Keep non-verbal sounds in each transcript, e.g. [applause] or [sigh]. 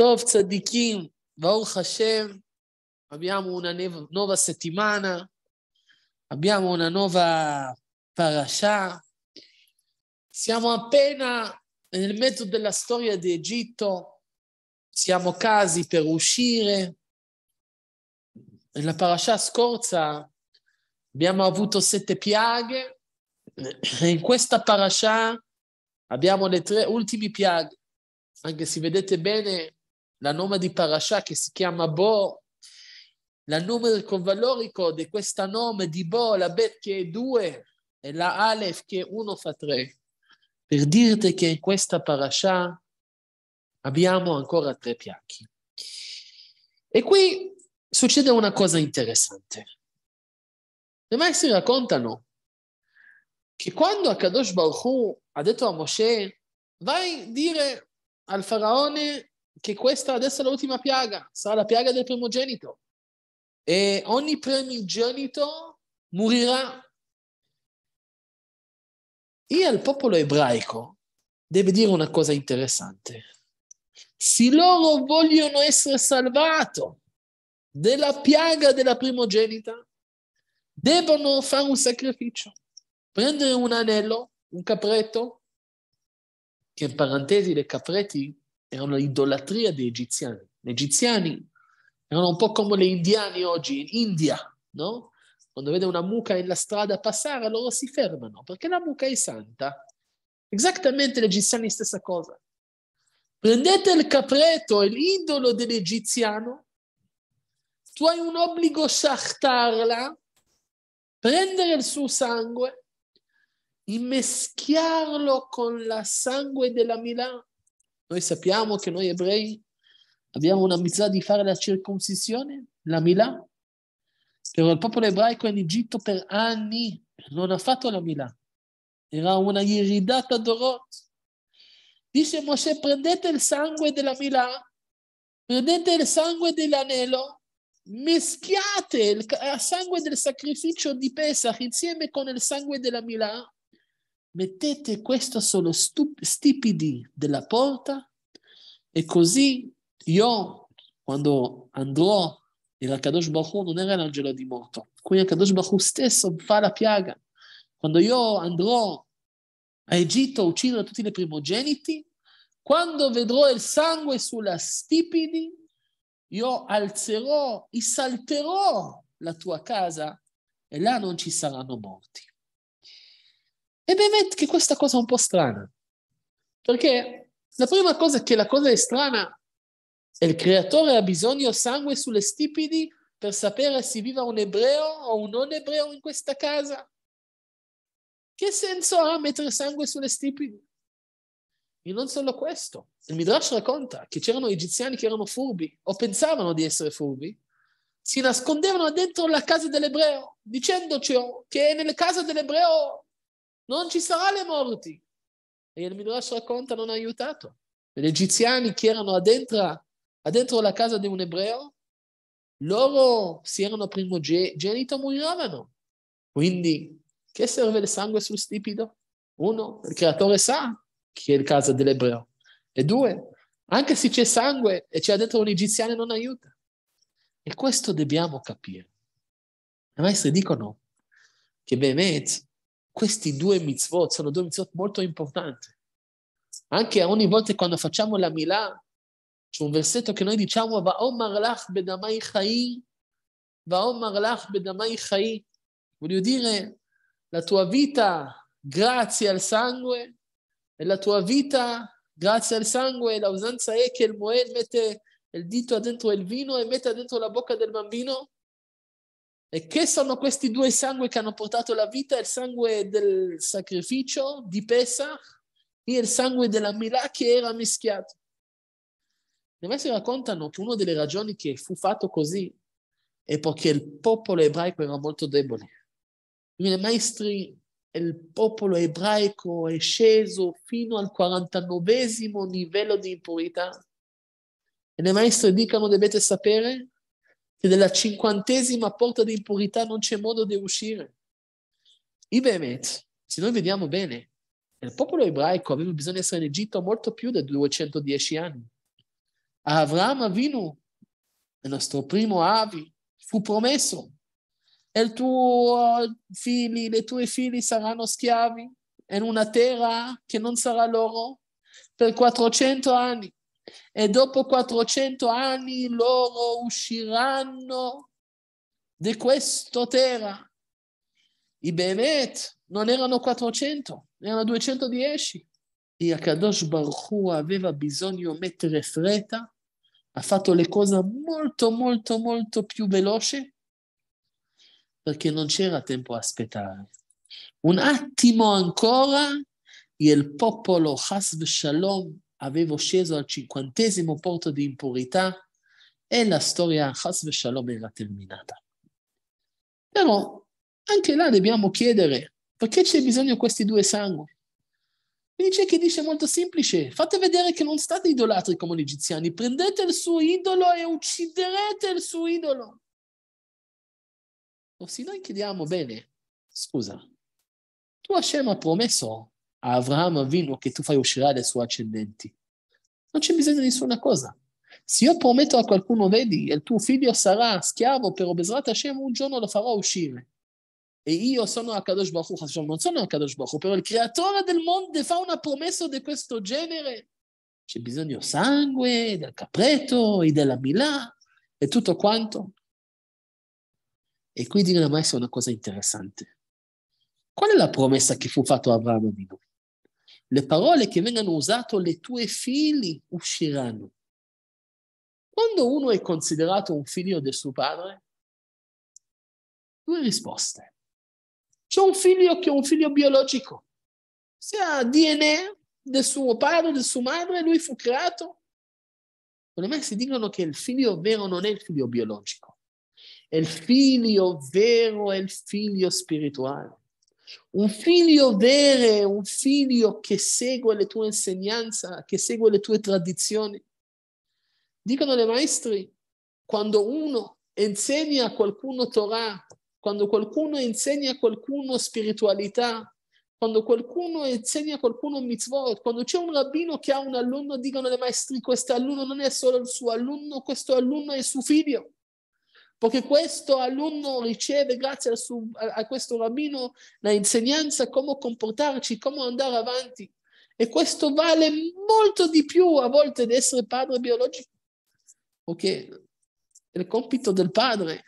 Tov Tzadikim, Baruch Hashem, abbiamo una nuova settimana, abbiamo una nuova parasha, siamo appena nel mezzo della storia di Egitto, siamo quasi per uscire. Nella parasha scorsa abbiamo avuto sette piaghe, in questa parasha abbiamo le tre ultime piaghe, anche se vedete bene la nome di Parasha che si chiama Bo, la numerico convalorico di questo nome di Bo, la Bet che è due e la Alef che è 1 fa tre, per dirti che in questa Parasha abbiamo ancora tre piacchi. E qui succede una cosa interessante. Le maestri raccontano che quando Akadosh Baruch Hu ha detto a Mosè vai a dire al faraone che questa adesso è l'ultima piaga, sarà la piaga del primogenito. E ogni primogenito morirà. E al popolo ebraico deve dire una cosa interessante. Se loro vogliono essere salvati dalla piaga della primogenita, devono fare un sacrificio, prendere un anello, un capretto, che in parentesi le capretti erano l'idolatria degli egiziani. Gli egiziani erano un po' come gli indiani oggi in India, no? Quando vede una mucca nella strada passare, loro si fermano perché la mucca è santa. Esattamente gli egiziani stessa cosa. Prendete il capretto, l'idolo dell'egiziano, tu hai un obbligo sartarla, prendere il suo sangue, immeschiarlo con la sangue della Milano noi sappiamo che noi ebrei abbiamo una misura di fare la circoncisione, la Milà, però il popolo ebraico in Egitto per anni non ha fatto la Milà. Era una iridata d'orot. Dice Mosè, prendete il sangue della Milà, prendete il sangue dell'anello, mischiate il sangue del sacrificio di Pesach insieme con il sangue della Milà, mettete questo solo stupidi della porta e così io, quando andrò Kadosh Baruch non era l'angelo di morto, quindi Kadosh Baruch stesso fa la piaga. Quando io andrò a Egitto a uccidere tutti i primogeniti, quando vedrò il sangue sulla stipidi, io alzerò, salterò la tua casa e là non ci saranno morti. E beh, che questa cosa è un po' strana, perché la prima cosa è che la cosa è strana e il creatore ha bisogno sangue sulle stipidi per sapere se viva un ebreo o un non ebreo in questa casa? Che senso ha mettere sangue sulle stipidi? E non solo questo. Il Midrash racconta che c'erano egiziani che erano furbi o pensavano di essere furbi, si nascondevano dentro la casa dell'ebreo, dicendoci cioè, che nella casa dell'ebreo non ci saranno le morti. E il Midrash racconta non ha aiutato. Gli egiziani che erano addentra, la casa di un ebreo, loro si erano primogenito morivano. Quindi che serve il sangue sul stipido? Uno, il creatore sa che è il casa dell'ebreo. E due, anche se c'è sangue e c'è dentro un egiziano non aiuta. E questo dobbiamo capire. I maestri dicono che Behemoth questi due mitzvot sono due mitzvot molto importanti. Anche ogni volta quando facciamo la Milà, c'è un versetto che noi diciamo, Va'omar lach bedamai chai, Va'omar lach bedamai chai. Voglio dire, la tua vita grazie al sangue e la tua vita grazie al sangue, la usanza è che il Moed mette il dito dentro il vino e mette dentro la bocca del bambino e che sono questi due sangue che hanno portato la vita? Il sangue del sacrificio di Pesach e il sangue della Milà che era mischiato. Le maestri raccontano che una delle ragioni che fu fatto così è perché il popolo ebraico era molto debole. Quindi i maestri il popolo ebraico è sceso fino al 49 livello di impurità. E le maestre dicono, dovete sapere che della cinquantesima porta di impurità non c'è modo di uscire. I Ibemet, se noi vediamo bene, il popolo ebraico aveva bisogno di essere in Egitto molto più di 210 anni. A Avram Avinu, il nostro primo avi, fu promesso, il tuo eh, figli, le tue figli saranno schiavi in una terra che non sarà loro per 400 anni e dopo 400 anni loro usciranno di questa terra. I Behemet non erano 400, erano 210. E Akadosh Baruch Hu aveva bisogno di mettere fretta, ha fatto le cose molto, molto, molto più veloce perché non c'era tempo a aspettare. Un attimo ancora e il popolo Hasb Shalom avevo sceso al cinquantesimo porto di impurità e la storia Chas Shalom era terminata. Però anche là dobbiamo chiedere perché c'è bisogno di questi due sangue. Quindi c'è chi dice molto semplice, fate vedere che non state idolatri come gli egiziani, prendete il suo idolo e ucciderete il suo idolo. O se noi chiediamo bene, scusa, tu Hashem ha promesso Avraham Avino che tu fai uscire dai suoi ascendenti. Non c'è bisogno di nessuna cosa. Se io prometto a qualcuno, vedi, il tuo figlio sarà schiavo, per Obesrat Hashem un giorno lo farò uscire. E io sono a Kadosh Baruch Hashem, cioè, non sono a Kadosh Baruch però il creatore del mondo fa una promessa di questo genere. C'è bisogno di sangue, del capretto e della milà e tutto quanto. E qui Dina Maestra è una cosa interessante. Qual è la promessa che fu fatta a Abramo Avinu? Le parole che vengono usate le tue figli usciranno. Quando uno è considerato un figlio del suo padre, due risposte. C'è un figlio che è un figlio biologico, se ha DNA del suo padre, della sua madre, lui fu creato. Secondo me si dicono che il figlio vero non è il figlio biologico, il figlio vero è il figlio spirituale. Un figlio vero, un figlio che segue le tue insegnanze, che segue le tue tradizioni. Dicono le maestri, quando uno insegna a qualcuno Torah, quando qualcuno insegna a qualcuno spiritualità, quando qualcuno insegna a qualcuno mitzvot, quando c'è un rabbino che ha un alunno, dicono le maestri, questo alunno non è solo il suo alunno, questo alunno è il suo figlio perché questo alunno riceve grazie suo, a, a, questo rabbino la insegnanza come comportarci, come andare avanti. E questo vale molto di più a volte di essere padre biologico, perché il compito del padre.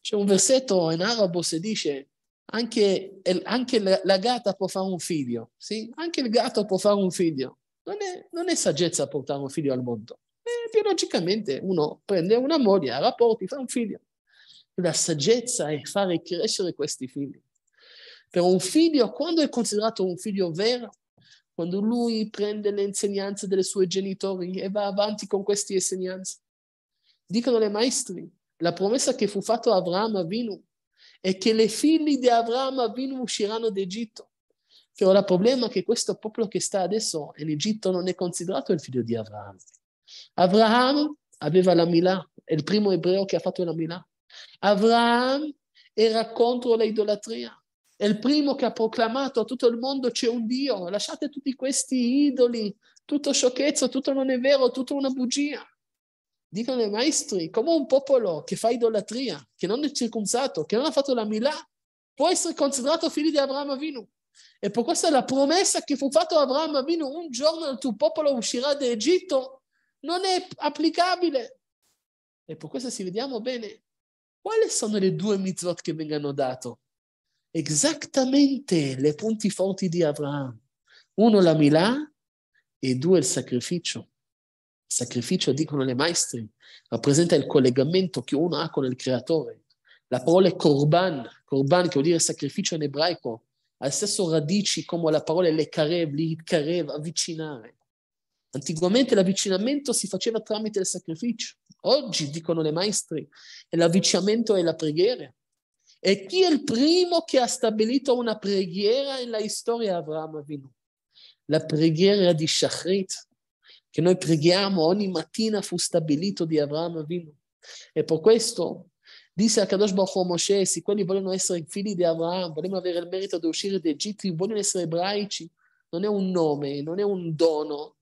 C'è un versetto in arabo che dice anche, anche la, la gatta può fare un figlio, sì? anche il gatto può fare un figlio. Non è, non è saggezza portare un figlio al mondo e biologicamente uno prende una moglie, ha rapporti, fa un figlio. La saggezza è fare crescere questi figli. Per un figlio, quando è considerato un figlio vero, quando lui prende le insegnanze dei suoi genitori e va avanti con queste insegnanze, dicono le maestri, la promessa che fu fatta a Abramo Avinu è che le figli di Abramo Avinu usciranno d'Egitto. Però il problema è che questo popolo che sta adesso in Egitto non è considerato il figlio di Abramo. Abraham aveva la Milà, è il primo ebreo che ha fatto la Milà. Abraham era contro l'idolatria, è il primo che ha proclamato a tutto il mondo c'è un Dio, lasciate tutti questi idoli, tutto sciocchezza, tutto non è vero, tutto una bugia. Dicono i maestri, come un popolo che fa idolatria, che non è circonzato, che non ha fatto la Milà, può essere considerato figlio di Abramo Avinu. E per questa è la promessa che fu fatta a Abramo Avinu, un giorno il tuo popolo uscirà d'Egitto non è applicabile. E per questo si vediamo bene quali sono le due mitzvot che vengono date? Esattamente le punti forti di Abramo. Uno la Milà e due il sacrificio. Il sacrificio, dicono le maestri, rappresenta il collegamento che uno ha con il creatore. La parola korban, korban che vuol dire sacrificio in ebraico, ha le stesse radici come la parola le carev, li carev, avvicinare. Antiguamente l'avvicinamento si faceva tramite il sacrificio. Oggi, dicono le maestre, l'avvicinamento è la preghiera. E chi è il primo che ha stabilito una preghiera nella storia? Abramo Avinu. La preghiera di Shachrit, che noi preghiamo ogni mattina, fu stabilito di Abramo Avinu. E per questo disse a Kadosh Baruch Moshe, se quelli vogliono essere figli di Abramo, vogliono avere il merito di uscire d'Egitto, vogliono essere ebraici, non è un nome, non è un dono,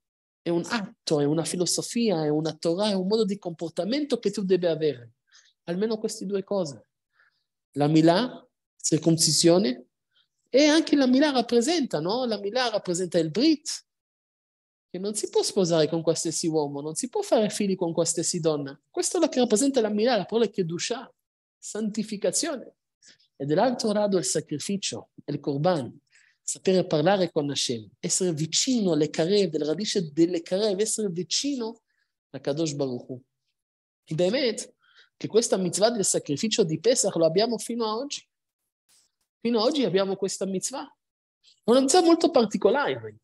è un atto, è una filosofia, è una Torah, è un modo di comportamento che tu devi avere. Almeno queste due cose. La Milà, circoncisione, e anche la Milà rappresenta, no? La Milà rappresenta il Brit, che non si può sposare con qualsiasi uomo, non si può fare figli con qualsiasi donna. Questo è lo che rappresenta la Milà, la parola Kedusha, santificazione. E dall'altro lato il sacrificio, il Corban, sapere parlare con Hashem, essere vicino alle Karev, della radice delle Karev, essere vicino a Kadosh Baruch Hu. E Behemet, che questa mitzvah del sacrificio di Pesach lo abbiamo fino a oggi. Fino a oggi abbiamo questa mitzvah. È una mitzvah molto particolare.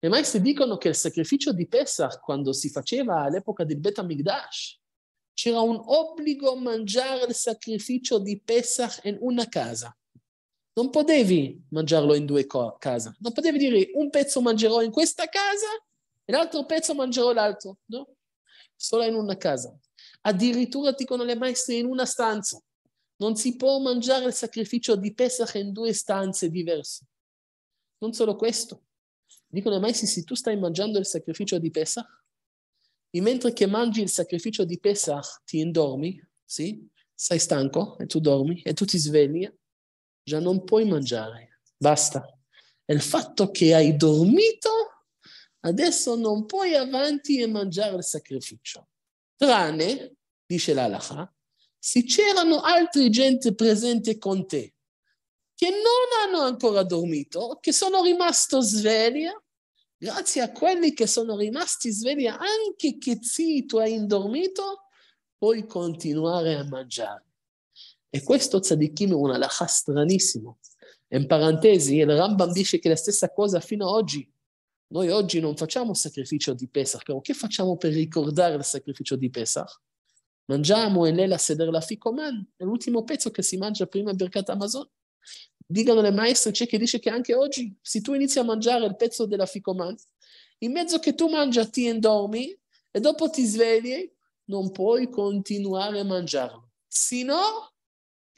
Le maestre dicono che il sacrificio di Pesach, quando si faceva all'epoca del Bet Amigdash, c'era un obbligo a mangiare il sacrificio di Pesach in una casa. Non potevi mangiarlo in due co- case, non potevi dire un pezzo mangerò in questa casa e l'altro pezzo mangerò l'altro, no? Solo in una casa. Addirittura dicono le maestre in una stanza. Non si può mangiare il sacrificio di Pesach in due stanze diverse. Non solo questo. Dicono le maestre, se tu stai mangiando il sacrificio di Pesach, e mentre che mangi il sacrificio di Pesach ti indormi, sì? sei stanco e tu dormi e tu ti svegli già non puoi mangiare, basta. E il fatto che hai dormito, adesso non puoi avanti e mangiare il sacrificio. Tranne, dice l'Alaha, se c'erano altre gente presente con te che non hanno ancora dormito, che sono rimasto sveglia, grazie a quelli che sono rimasti sveglia anche che sì, tu hai indormito, puoi continuare a mangiare. E questo tzadikim è un halakha stranissimo. in parentesi, il Rambam dice che la stessa cosa fino ad oggi. Noi oggi non facciamo il sacrificio di Pesach, però che facciamo per ricordare il sacrificio di Pesach? Mangiamo e lei la seder la ficoman, è l'ultimo pezzo che si mangia prima Birkat Amazon. Dicono le maestre, c'è chi dice che anche oggi, se tu inizi a mangiare il pezzo della ficoman, in mezzo che tu mangia ti indormi e dopo ti svegli, non puoi continuare a mangiarlo. Se no,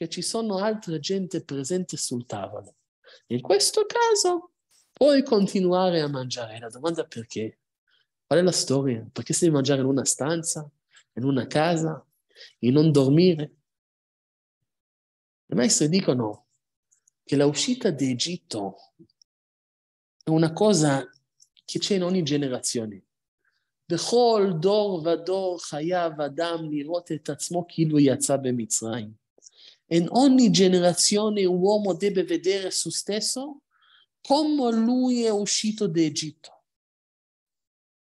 che ci sono altre gente presente sul tavolo. In questo caso puoi continuare a mangiare. La domanda perché? Qual è la storia? Perché se devi mangiare in una stanza, in una casa, e non dormire? I maestri dicono che la uscita d'Egitto è una cosa che c'è in ogni generazione. dor vador chayav חייב אדם לראות את עצמו כאילו יצא במצרים in ogni generazione un uomo deve vedere su stesso come lui è uscito d'Egitto.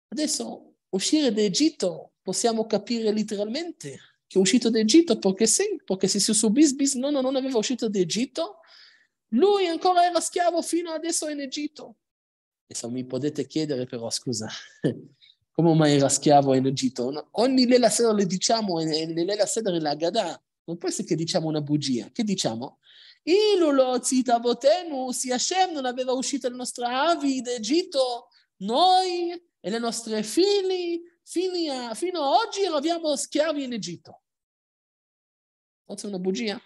Adesso uscire d'Egitto possiamo capire letteralmente che è uscito d'Egitto perché sì, perché se su bis bis no, no, non aveva uscito d'Egitto, lui ancora era schiavo fino adesso in Egitto. Adesso mi potete chiedere però, scusa, [laughs] come mai era schiavo in Egitto? Ogni Lela Seder le diciamo, Lela Seder e la Gadà, non può essere che diciamo una bugia, che diciamo? Ilulo si Hashem non aveva uscito le nostre avi d'Egitto, noi e le nostre figli, a, fino a oggi eravamo schiavi in Egitto. Forse è una bugia.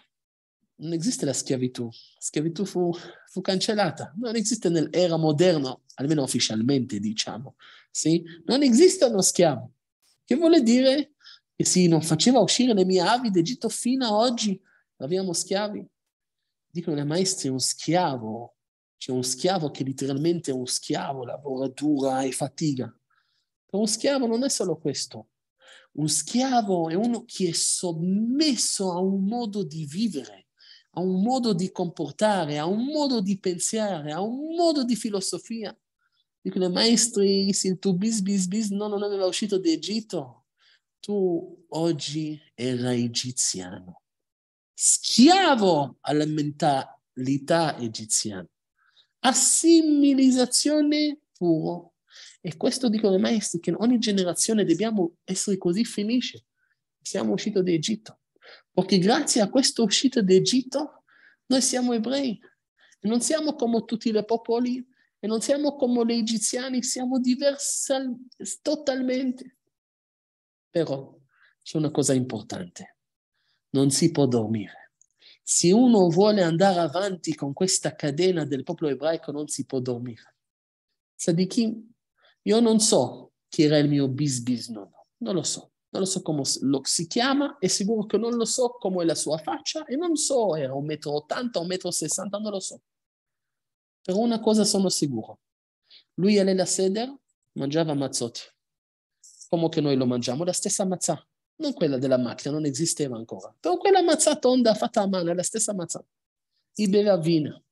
Non esiste la schiavitù. La schiavitù fu, fu cancellata. Non esiste nell'era moderna, almeno ufficialmente diciamo. Sì? Non esistono schiavi. Che vuole dire e si non faceva uscire le mie avi d'Egitto fino a oggi, avevamo schiavi. Dicono le maestre, un schiavo, c'è un schiavo che letteralmente è un schiavo, lavora dura e fatica. Ma un schiavo non è solo questo. Un schiavo è uno che è sommesso a un modo di vivere, a un modo di comportare, a un modo di pensare, a un modo di filosofia. Dicono i maestri, il tu bis bis bis no, non è uscito d'Egitto, tu oggi erai egiziano, schiavo alla mentalità egiziana, assimilizzazione puro. E questo dicono i maestri, che in ogni generazione dobbiamo essere così felici. Siamo usciti d'Egitto, perché grazie a questa uscita d'Egitto noi siamo ebrei, non siamo come tutti i popoli e non siamo come gli egiziani, siamo diversi totalmente. Però c'è una cosa importante, non si può dormire. Se uno vuole andare avanti con questa catena del popolo ebraico non si può dormire. Sadikim, io non so chi era il mio bisbisnonno, non lo so, non lo so come lo si chiama e sicuro che non lo so come è la sua faccia e non so, era un metro ottanta, un metro sessanta, non lo so. Però una cosa sono sicuro, lui alle la seder mangiava mazzotti come che noi lo mangiamo, la stessa mazza, non quella della macchina, non esisteva ancora, però quella mazza tonda fatta a mano, è la stessa mazza. E beveva vino.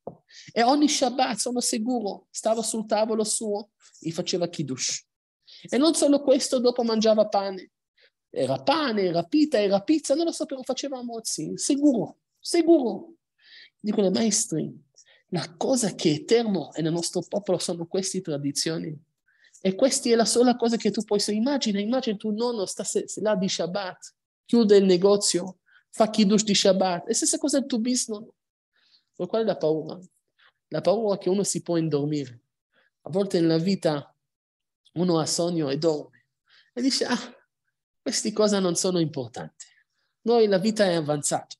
E ogni Shabbat, sono sicuro, stava sul tavolo suo e faceva kiddush. E non solo questo, dopo mangiava pane. Era pane, era pita, era pizza, non lo so, però faceva mozzi, sicuro, sicuro. Dicono i maestri, la cosa che è eterna nel nostro popolo sono queste tradizioni. E questa è la sola cosa che tu puoi fare. Immagina, immagina tuo nonno sta là di Shabbat, chiude il negozio, fa kiddush di Shabbat. E stessa cosa il tuo bisnonno. Ma qual è la paura? La paura che uno si può indormire. A volte nella vita uno ha sogno e dorme. E dice, ah, queste cose non sono importanti. Noi la vita è avanzata,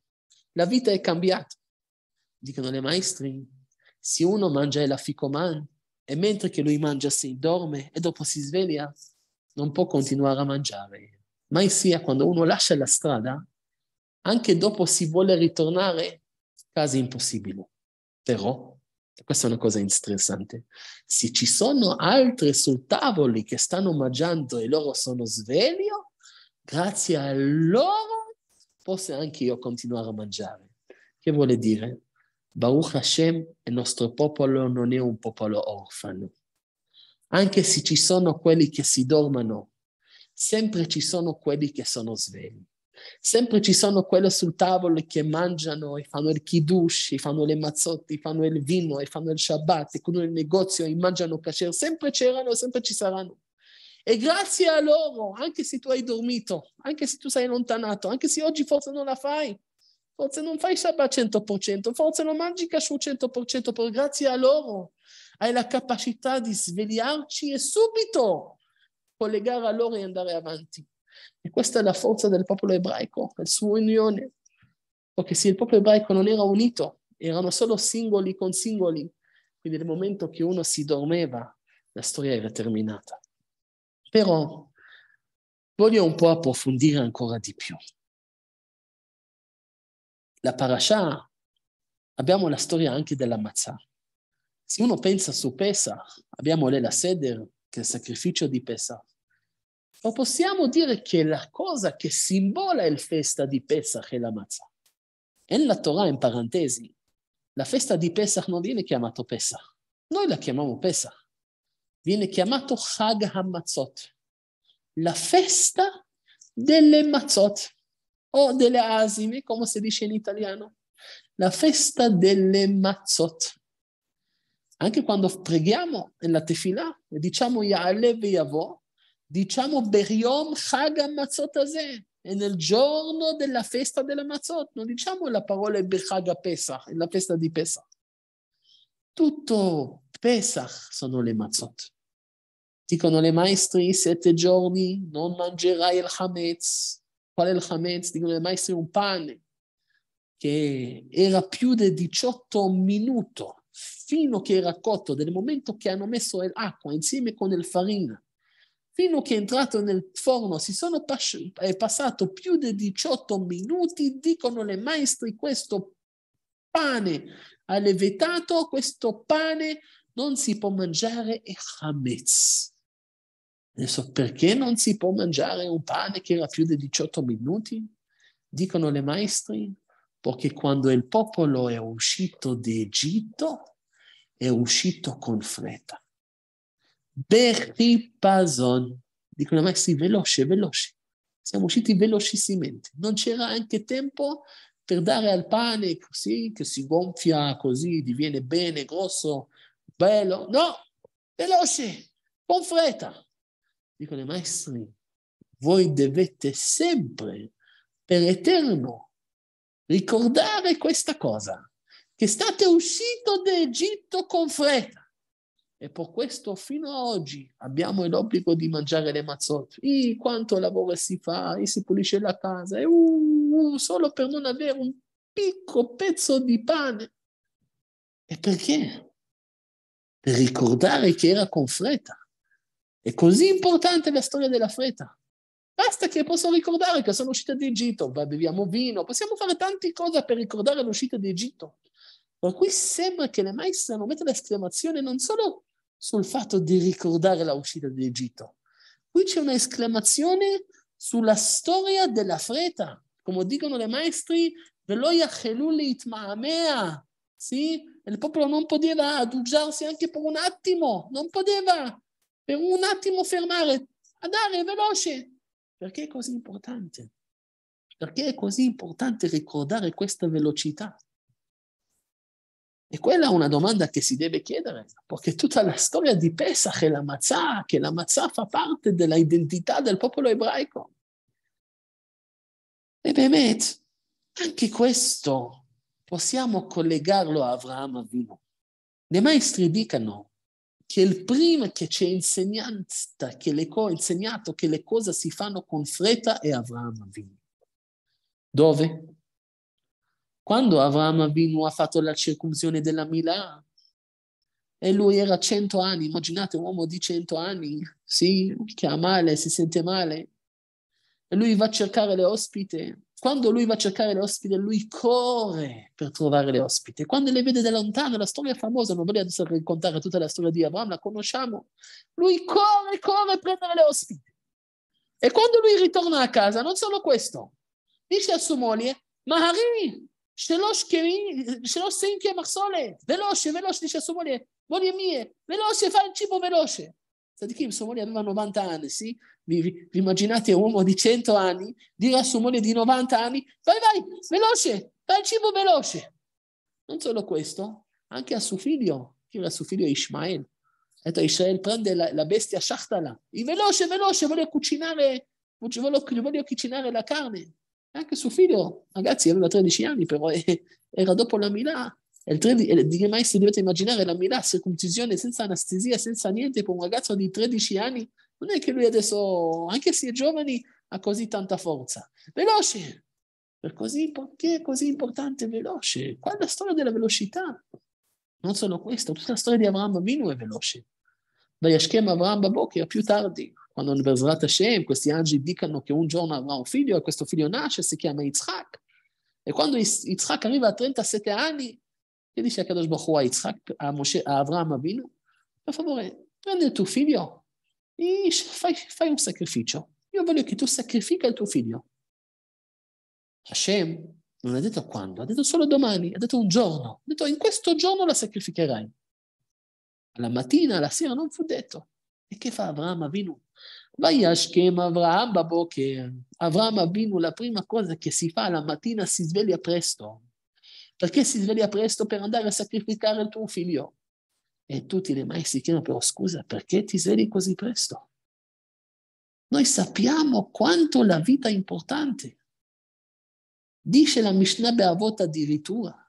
la vita è cambiata. Dicono le maestri, se uno mangia la ficoman, e mentre che lui mangia si dorme e dopo si sveglia, non può continuare a mangiare. Mai sia quando uno lascia la strada, anche dopo si vuole ritornare, quasi impossibile. Però, questa è una cosa interessante, se ci sono altri sul tavolo che stanno mangiando e loro sono svegli, grazie a loro posso anche io continuare a mangiare. Che vuole dire? Baruch Hashem, il nostro popolo non è un popolo orfano. Anche se ci sono quelli che si dormono, sempre ci sono quelli che sono svegli. Sempre ci sono quelli sul tavolo che mangiano e fanno il kiddush, e fanno le mazzotti, fanno il vino, e fanno il shabbat, e con il negozio e mangiano kasher. Sempre c'erano, sempre ci saranno. E grazie a loro, anche se tu hai dormito, anche se tu sei allontanato, anche se oggi forse non la fai, Forse non fai sabato al 100%, forse non mangi casù 100%, però grazie a loro hai la capacità di svegliarci e subito collegare a loro e andare avanti. E questa è la forza del popolo ebraico, la sua unione. Perché se il popolo ebraico non era unito, erano solo singoli con singoli, quindi nel momento che uno si dormeva, la storia era terminata. Però voglio un po' approfondire ancora di più la parasha, abbiamo la storia anche della mazzà. Se uno pensa su Pesach, abbiamo la Seder, che è il sacrificio di Pesach, O possiamo dire che la cosa che simbola il festa di Pesach è la mazzà. Nella Torah, in parentesi, la festa di Pesach non viene chiamata Pesach. Noi la chiamiamo Pesach. Viene chiamato Chag HaMatzot, la festa delle mazzot o delle asime, come si dice in italiano, la festa delle mazzot. Anche quando preghiamo nella e diciamo Ya'alev e Yavo, diciamo Beriom Chaga Mazzot Azeh, è nel giorno della festa delle mazzot, non diciamo la parola Birchag Pesach, è la festa di Pesach. Tutto Pesach sono le mazzot. Dicono le maestri, sette giorni non mangerai il hametz, qual è il Hametz, Dicono come mai sia un pane, che era più di 18 minuti fino che era cotto, dal momento che hanno messo l'acqua insieme con il farina, fino che è entrato nel forno, si sono pas- è passato più di 18 minuti, dicono le maestri, questo pane ha levitato, questo pane non si può mangiare, è chametz. Adesso, perché non si può mangiare un pane che era più di 18 minuti? Dicono le maestri, perché quando il popolo è uscito d'Egitto, è uscito con fretta. Berripazon, dicono i maestri, veloce, veloce. Siamo usciti velocissimamente. Non c'era anche tempo per dare al pane così, che si gonfia così, diviene bene, grosso, bello. No, veloce, con fretta. Dicono i maestri, voi dovete sempre, per eterno, ricordare questa cosa, che state usciti d'Egitto con fretta. E per questo fino ad oggi abbiamo l'obbligo di mangiare le mazzotte. I, quanto lavoro si fa, e si pulisce la casa, e uh, uh, solo per non avere un piccolo pezzo di pane. E perché? Per ricordare che era con fretta. È così importante la storia della fretta. Basta che posso ricordare che sono uscita di d'Egitto, beviamo vino, possiamo fare tante cose per ricordare l'uscita di Egitto. Ma qui sembra che le maestre hanno messo l'esclamazione non solo sul fatto di ricordare l'uscita di Egitto, qui c'è un'esclamazione sulla storia della fretta. Come dicono le maestri, ולא יחלו להתמהמה, sì? il popolo non poteva adugiarsi anche per un attimo, non poteva per un attimo fermare, andare veloce. Perché è così importante? Perché è così importante ricordare questa velocità? E quella è una domanda che si deve chiedere, perché tutta la storia di Pesach e la Mazzah, che la Mazzah fa parte dell'identità del popolo ebraico. E Bemet, anche questo possiamo collegarlo a Abramo Avino. Le maestri dicono che il primo che ci ha insegnato, che le co- insegnato che le cose si fanno con fretta è Avram Avinu. Dove? Quando Avram Avinu ha fatto la circunzione della Milà e lui era 100 anni, immaginate un uomo di 100 anni, sì, che ha male, si sente male, e lui va a cercare le ospite quando lui va a cercare le ospite, lui corre per trovare le ospite. Quando le vede da lontano, la storia è famosa, non voglio adesso raccontare tutta la storia di Abramo, la conosciamo. Lui corre, corre a prendere le ospite. E quando lui ritorna a casa, non solo questo, dice a sua moglie, Mahari, sole, veloce, veloce, dice a sua moglie, נשעשו mie, veloce, מיה, il cibo veloce. Sadikim, sua moglie aveva 90 anni, sì? Vi, vi, vi immaginate un uomo di 100 anni dire a sua moglie di 90 anni, vai, vai, veloce, fai il cibo veloce. Non solo questo, anche a suo figlio, che era suo figlio Ishmael. Ha detto Ishmael, prende la, la bestia, sciachtala, e veloce, veloce, voglio cucinare, voglio, voglio cucinare la carne. Anche suo figlio, ragazzi, aveva 13 anni, però [laughs] era dopo la Milà, e di che mai si dovete immaginare la Milà, circuncisione senza anestesia, senza niente, per un ragazzo di 13 anni, non è che lui adesso, anche se è giovane, ha così tanta forza. Veloce! così, perché è così importante veloce? Qua è la storia della velocità. Non solo questo, tutta la storia di Avram Avinu è veloce. Vayashkem Avram Babokir, più tardi, quando Bezrat Hashem questi angeli dicono che un giorno avrà un figlio e questo figlio nasce, si chiama Yitzhak. E quando Yitzhak arriva a 37 anni, כדי שהקדוש ברוך הוא, היצחק, המשה, האברהם אבינו, per favore, prende il tuo figlio e fai, fai, un sacrificio. Io voglio che tu sacrifica il tuo figlio. Hashem non ha detto quando, ha detto solo domani, ha detto un giorno. Ha detto in questo giorno la sacrificherai. Alla mattina, alla sera non fu detto. E che fa Avram Avinu? Vai a Shkem Avram Baboker. Abramo Avinu, la prima cosa che si fa la mattina, si sveglia presto perché si sveglia presto per andare a sacrificare il tuo figlio? E tutti le mai chiedono però scusa, perché ti svegli così presto? Noi sappiamo quanto la vita è importante. Dice la Mishnah Beavot addirittura,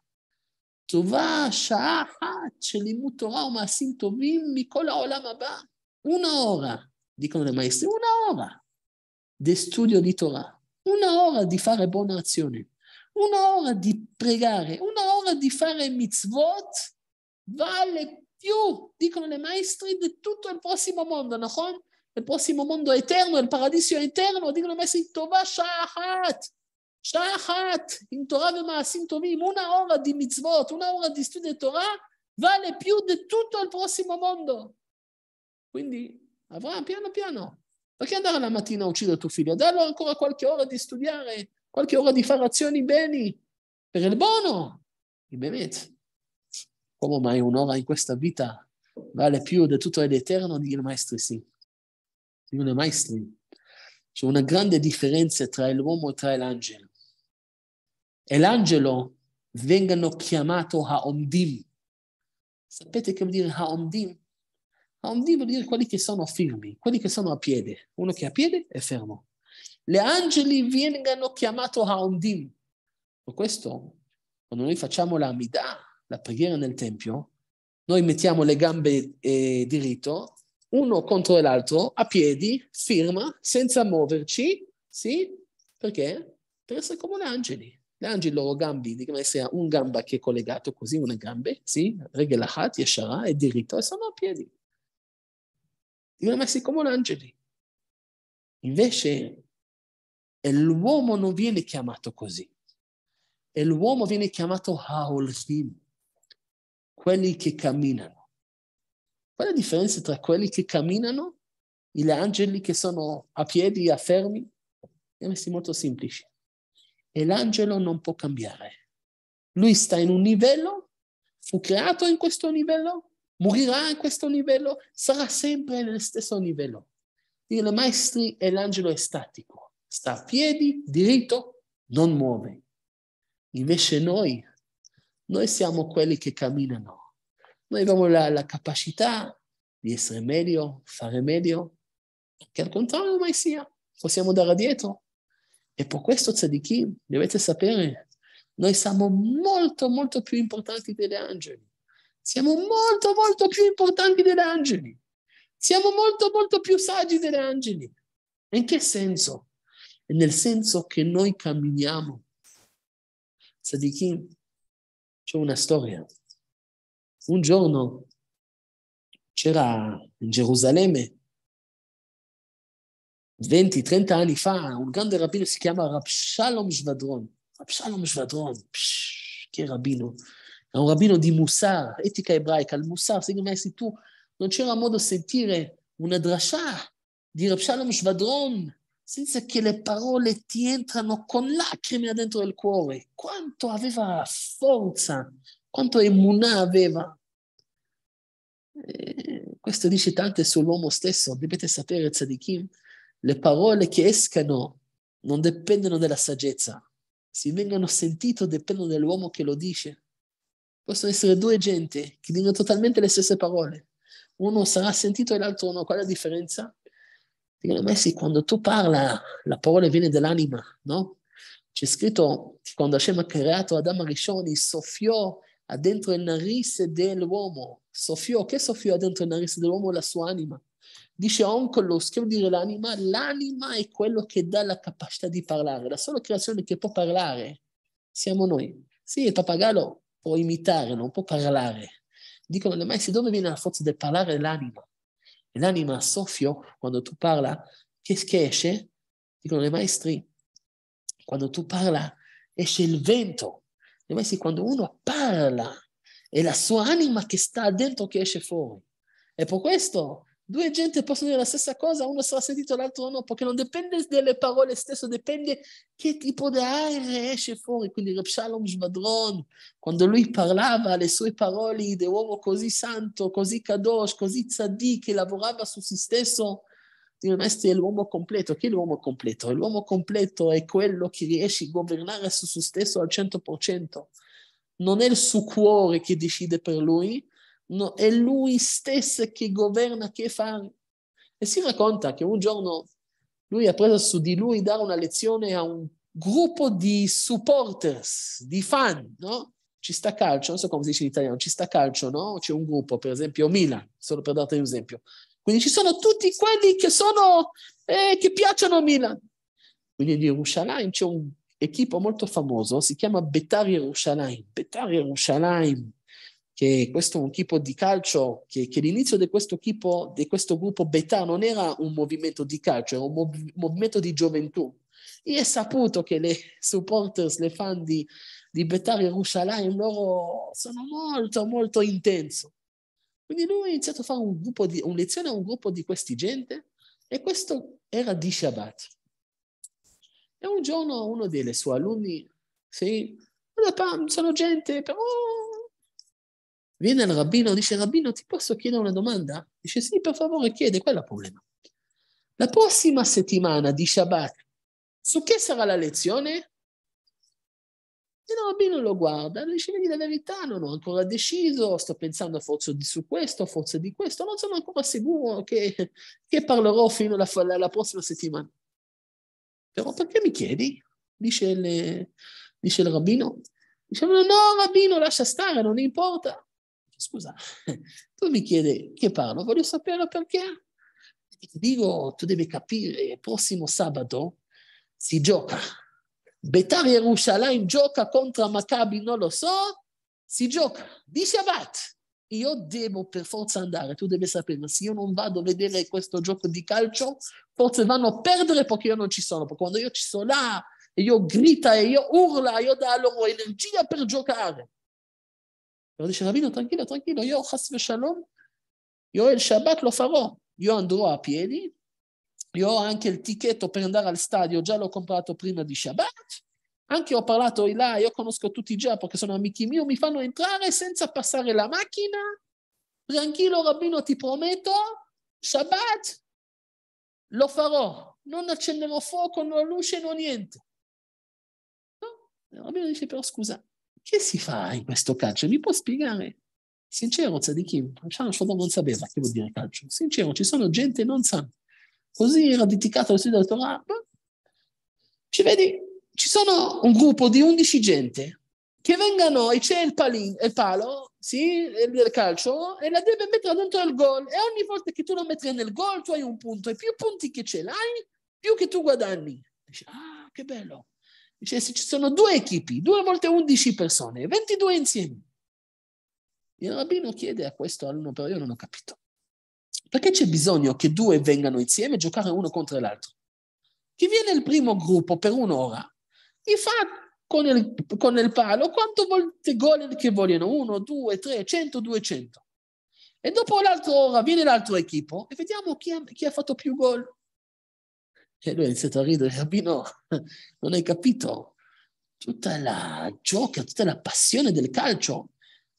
טובה שעה אחת של לימוד תורה ומעשים טובים מכל העולם הבא. Una ora, dicono le maestre, un'ora di studio di Torah, un'ora di fare buone azioni. Un'ora di pregare, un'ora di fare mitzvot vale più, dicono le maestri, di tutto il prossimo mondo, נכון? il prossimo mondo è eterno, il paradiso è eterno, dicono i maestri, Tova Shahat, Shahat, in Torah Vemaasim Tovim, una ora di mitzvot, una ora di studio di Torah vale più di tutto il prossimo mondo. Quindi Avram, piano piano, perché andare la mattina a uccidere tuo figlio? Dallo ancora qualche ora di studiare, qualche ora di fare azioni bene per il buono. E Bemet, come mai un'ora in questa vita vale più di tutto l'eterno di il maestro sì. Di un maestro. C'è una grande differenza tra l'uomo e tra l'angelo. E l'angelo vengono chiamato Haomdim. Sapete che vuol dire Haomdim? Haomdim vuol dire quelli che sono fermi, quelli che sono a piede. Uno che è a piede è fermo le angeli vengano chiamati Haundim. Per questo, quando noi facciamo la Midah, la preghiera nel Tempio, noi mettiamo le gambe eh, diritto, uno contro l'altro, a piedi, firma, senza muoverci, sì? Perché? Per essere come gli angeli. Gli angeli, i loro gambi, devono essere un gamba che è collegato così, una gamba, sì? Regela hat, yeshara, e diritto, e sono a piedi. Devono essere come gli angeli. Invece, e l'uomo non viene chiamato così. E l'uomo viene chiamato Haolchim, quelli che camminano. Qual è la differenza tra quelli che camminano e gli angeli che sono a piedi, a fermi? È molto semplice. E l'angelo non può cambiare. Lui sta in un livello, fu creato in questo livello, morirà in questo livello, sarà sempre nello stesso livello. Il maestri e l'angelo è statico sta a piedi, diritto, non muove. Invece noi, noi siamo quelli che camminano. Noi abbiamo la, la capacità di essere meglio, fare meglio, che al contrario mai sia, possiamo andare dietro. E per questo tzadikim, dovete sapere, noi siamo molto, molto più importanti degli angeli. Siamo molto, molto più importanti degli angeli. Siamo molto, molto più saggi degli angeli. In che senso? nel senso che noi camminiamo. Sadikim, c'è una storia. Un giorno c'era in Gerusalemme, 20-30 anni fa, un grande rabbino si chiama Rab Shalom Shvadron. Rab Shalom Shvadron, psh, che rabbino. È un rabbino di Musar, etica ebraica. Il Musar, secondo me, se tu non c'era modo di sentire una drasha di Rab Shalom Shvadron, senza che le parole ti entrano con lacrime dentro il cuore. Quanto aveva forza, quanto emunà aveva. E eh, questo dice tante sull'uomo stesso, dovete sapere, tzadikim, le parole che escano non dipendono dalla saggezza, se vengono sentite dipendono dall'uomo che lo dice. Possono essere due gente che dicono totalmente le stesse parole. Uno sarà sentito e l'altro no. Qual è la differenza? Signore sì, quando tu parla, la parola viene dall'anima, no? C'è scritto che quando Hashem ha creato Adamo Rishoni, soffiò dentro il narice dell'uomo. Soffiò, che soffiò dentro il narice dell'uomo? La sua anima. Dice Oncolos, che vuol dire l'anima? L'anima è quello che dà la capacità di parlare. La sola creazione che può parlare siamo noi. Sì, il papagallo può imitare, non può parlare. Dicono ma maestri, dove viene la forza del parlare? L'anima l'anima a soffio, quando tu parla, qu'est-ce che esce? Dicono i maestri, quando tu parla esce il vento. Le maestri, quando uno parla, è la sua anima che sta dentro che esce fuori. E per questo Due gente possono dire la stessa cosa, uno sarà sentito, l'altro no, perché non dipende dalle parole stesse, dipende che tipo di aria esce fuori. Quindi Reb Shalom Smadron, quando lui parlava le sue parole di uomo così santo, così kadosh, così tzaddi, che lavorava su se stesso, il maestro è l'uomo completo. Chi è l'uomo completo? L'uomo completo è quello che riesce a governare su se stesso al 100%. Non è il suo cuore che decide per lui, no, è lui stesso che governa che fare. E si racconta che un giorno lui ha preso su di lui dare una lezione a un gruppo di supporters, di fan, no? Ci sta calcio, non so come si dice in italiano, ci sta calcio, no? C'è un gruppo, per esempio Milan, solo per darti un esempio. Quindi ci sono tutti quelli che sono, eh, che piacciono a Milan. Quindi in Yerushalayim c'è un equipo molto famoso, si chiama Betari Yerushalayim. Betari Yerushalayim che questo è un tipo di calcio, che, che l'inizio di questo, tipo, di questo gruppo beta non era un movimento di calcio, era un mov- movimento di gioventù. E ho saputo che le supporters, le fan di, di e Yerushalayim, loro sono molto, molto intenso. Quindi lui ha iniziato a fare un gruppo di, un lezione a un gruppo di questi gente e questo era di Shabbat. E un giorno uno dei suoi alunni, sì, sono gente, però Viene il rabbino, e dice rabbino ti posso chiedere una domanda? Dice sì, per favore chiede, quello è il problema. La prossima settimana di Shabbat, su che sarà la lezione? E Il rabbino lo guarda e dice, vedi la verità, non ho ancora deciso, sto pensando forse su questo, forse di questo, non sono ancora sicuro che, che parlerò fino alla, alla, prossima settimana. Però perché mi chiedi? Dice il, dice il rabbino. Dice, no, rabbino, lascia stare, non importa scusa, [laughs] tu mi chiedi che parlo, voglio sapere perché. Ti dico, tu devi capire, il prossimo sabato si gioca. Betar Yerushalayim gioca contro Maccabi, non lo so, si gioca di Shabbat. Io devo per forza andare, tu devi sapere, se io non vado a vedere questo gioco di calcio, forse vanno a perdere perché io non ci sono, perché quando io ci sono là, io grita e io urla, io dà loro energia per giocare. Io dice Rabino, tranquillo, tranquillo, io Hasve Shalom, io il Shabbat lo farò, io andrò a piedi, io ho anche il ticchetto per andare al stadio, già l'ho comprato prima di Shabbat, anche ho parlato di là, io conosco tutti già perché sono amici miei, mi fanno entrare senza passare la macchina, tranquillo oh, Rabino, ti prometto, Shabbat lo farò, non accenderò fuoco, non luce, non niente. Il rabbino dice però scusa, che si fa in questo calcio? Mi può spiegare? Sincero, Tzadikim, Shalom Shalom non sapeva che vuol dire calcio. Sincero, ci sono gente che non sa. così radicata allo studio della Torah. Ci vedi, ci sono un gruppo di 11 gente che vengono e c'è il, palin, il palo sì, del calcio e la deve mettere dentro il gol e ogni volta che tu lo metti nel gol tu hai un punto e più punti che ce l'hai più che tu guadagni dici ah che bello Dice, se ci sono due equipi, due volte 11 persone, 22 insieme. Il rabbino chiede a questo alunno, però io non ho capito. Perché c'è bisogno che due vengano insieme e giocare uno contro l'altro? Chi viene il primo gruppo per un'ora gli fa con il, con il palo quante volte gol che vogliono, uno, due, tre, cento, duecento. E dopo l'altra ora viene l'altro equipo e vediamo chi ha, chi ha fatto più gol, e lui ha iniziato a ridere, Rabino, non hai capito tutta la gioca, tutta la passione del calcio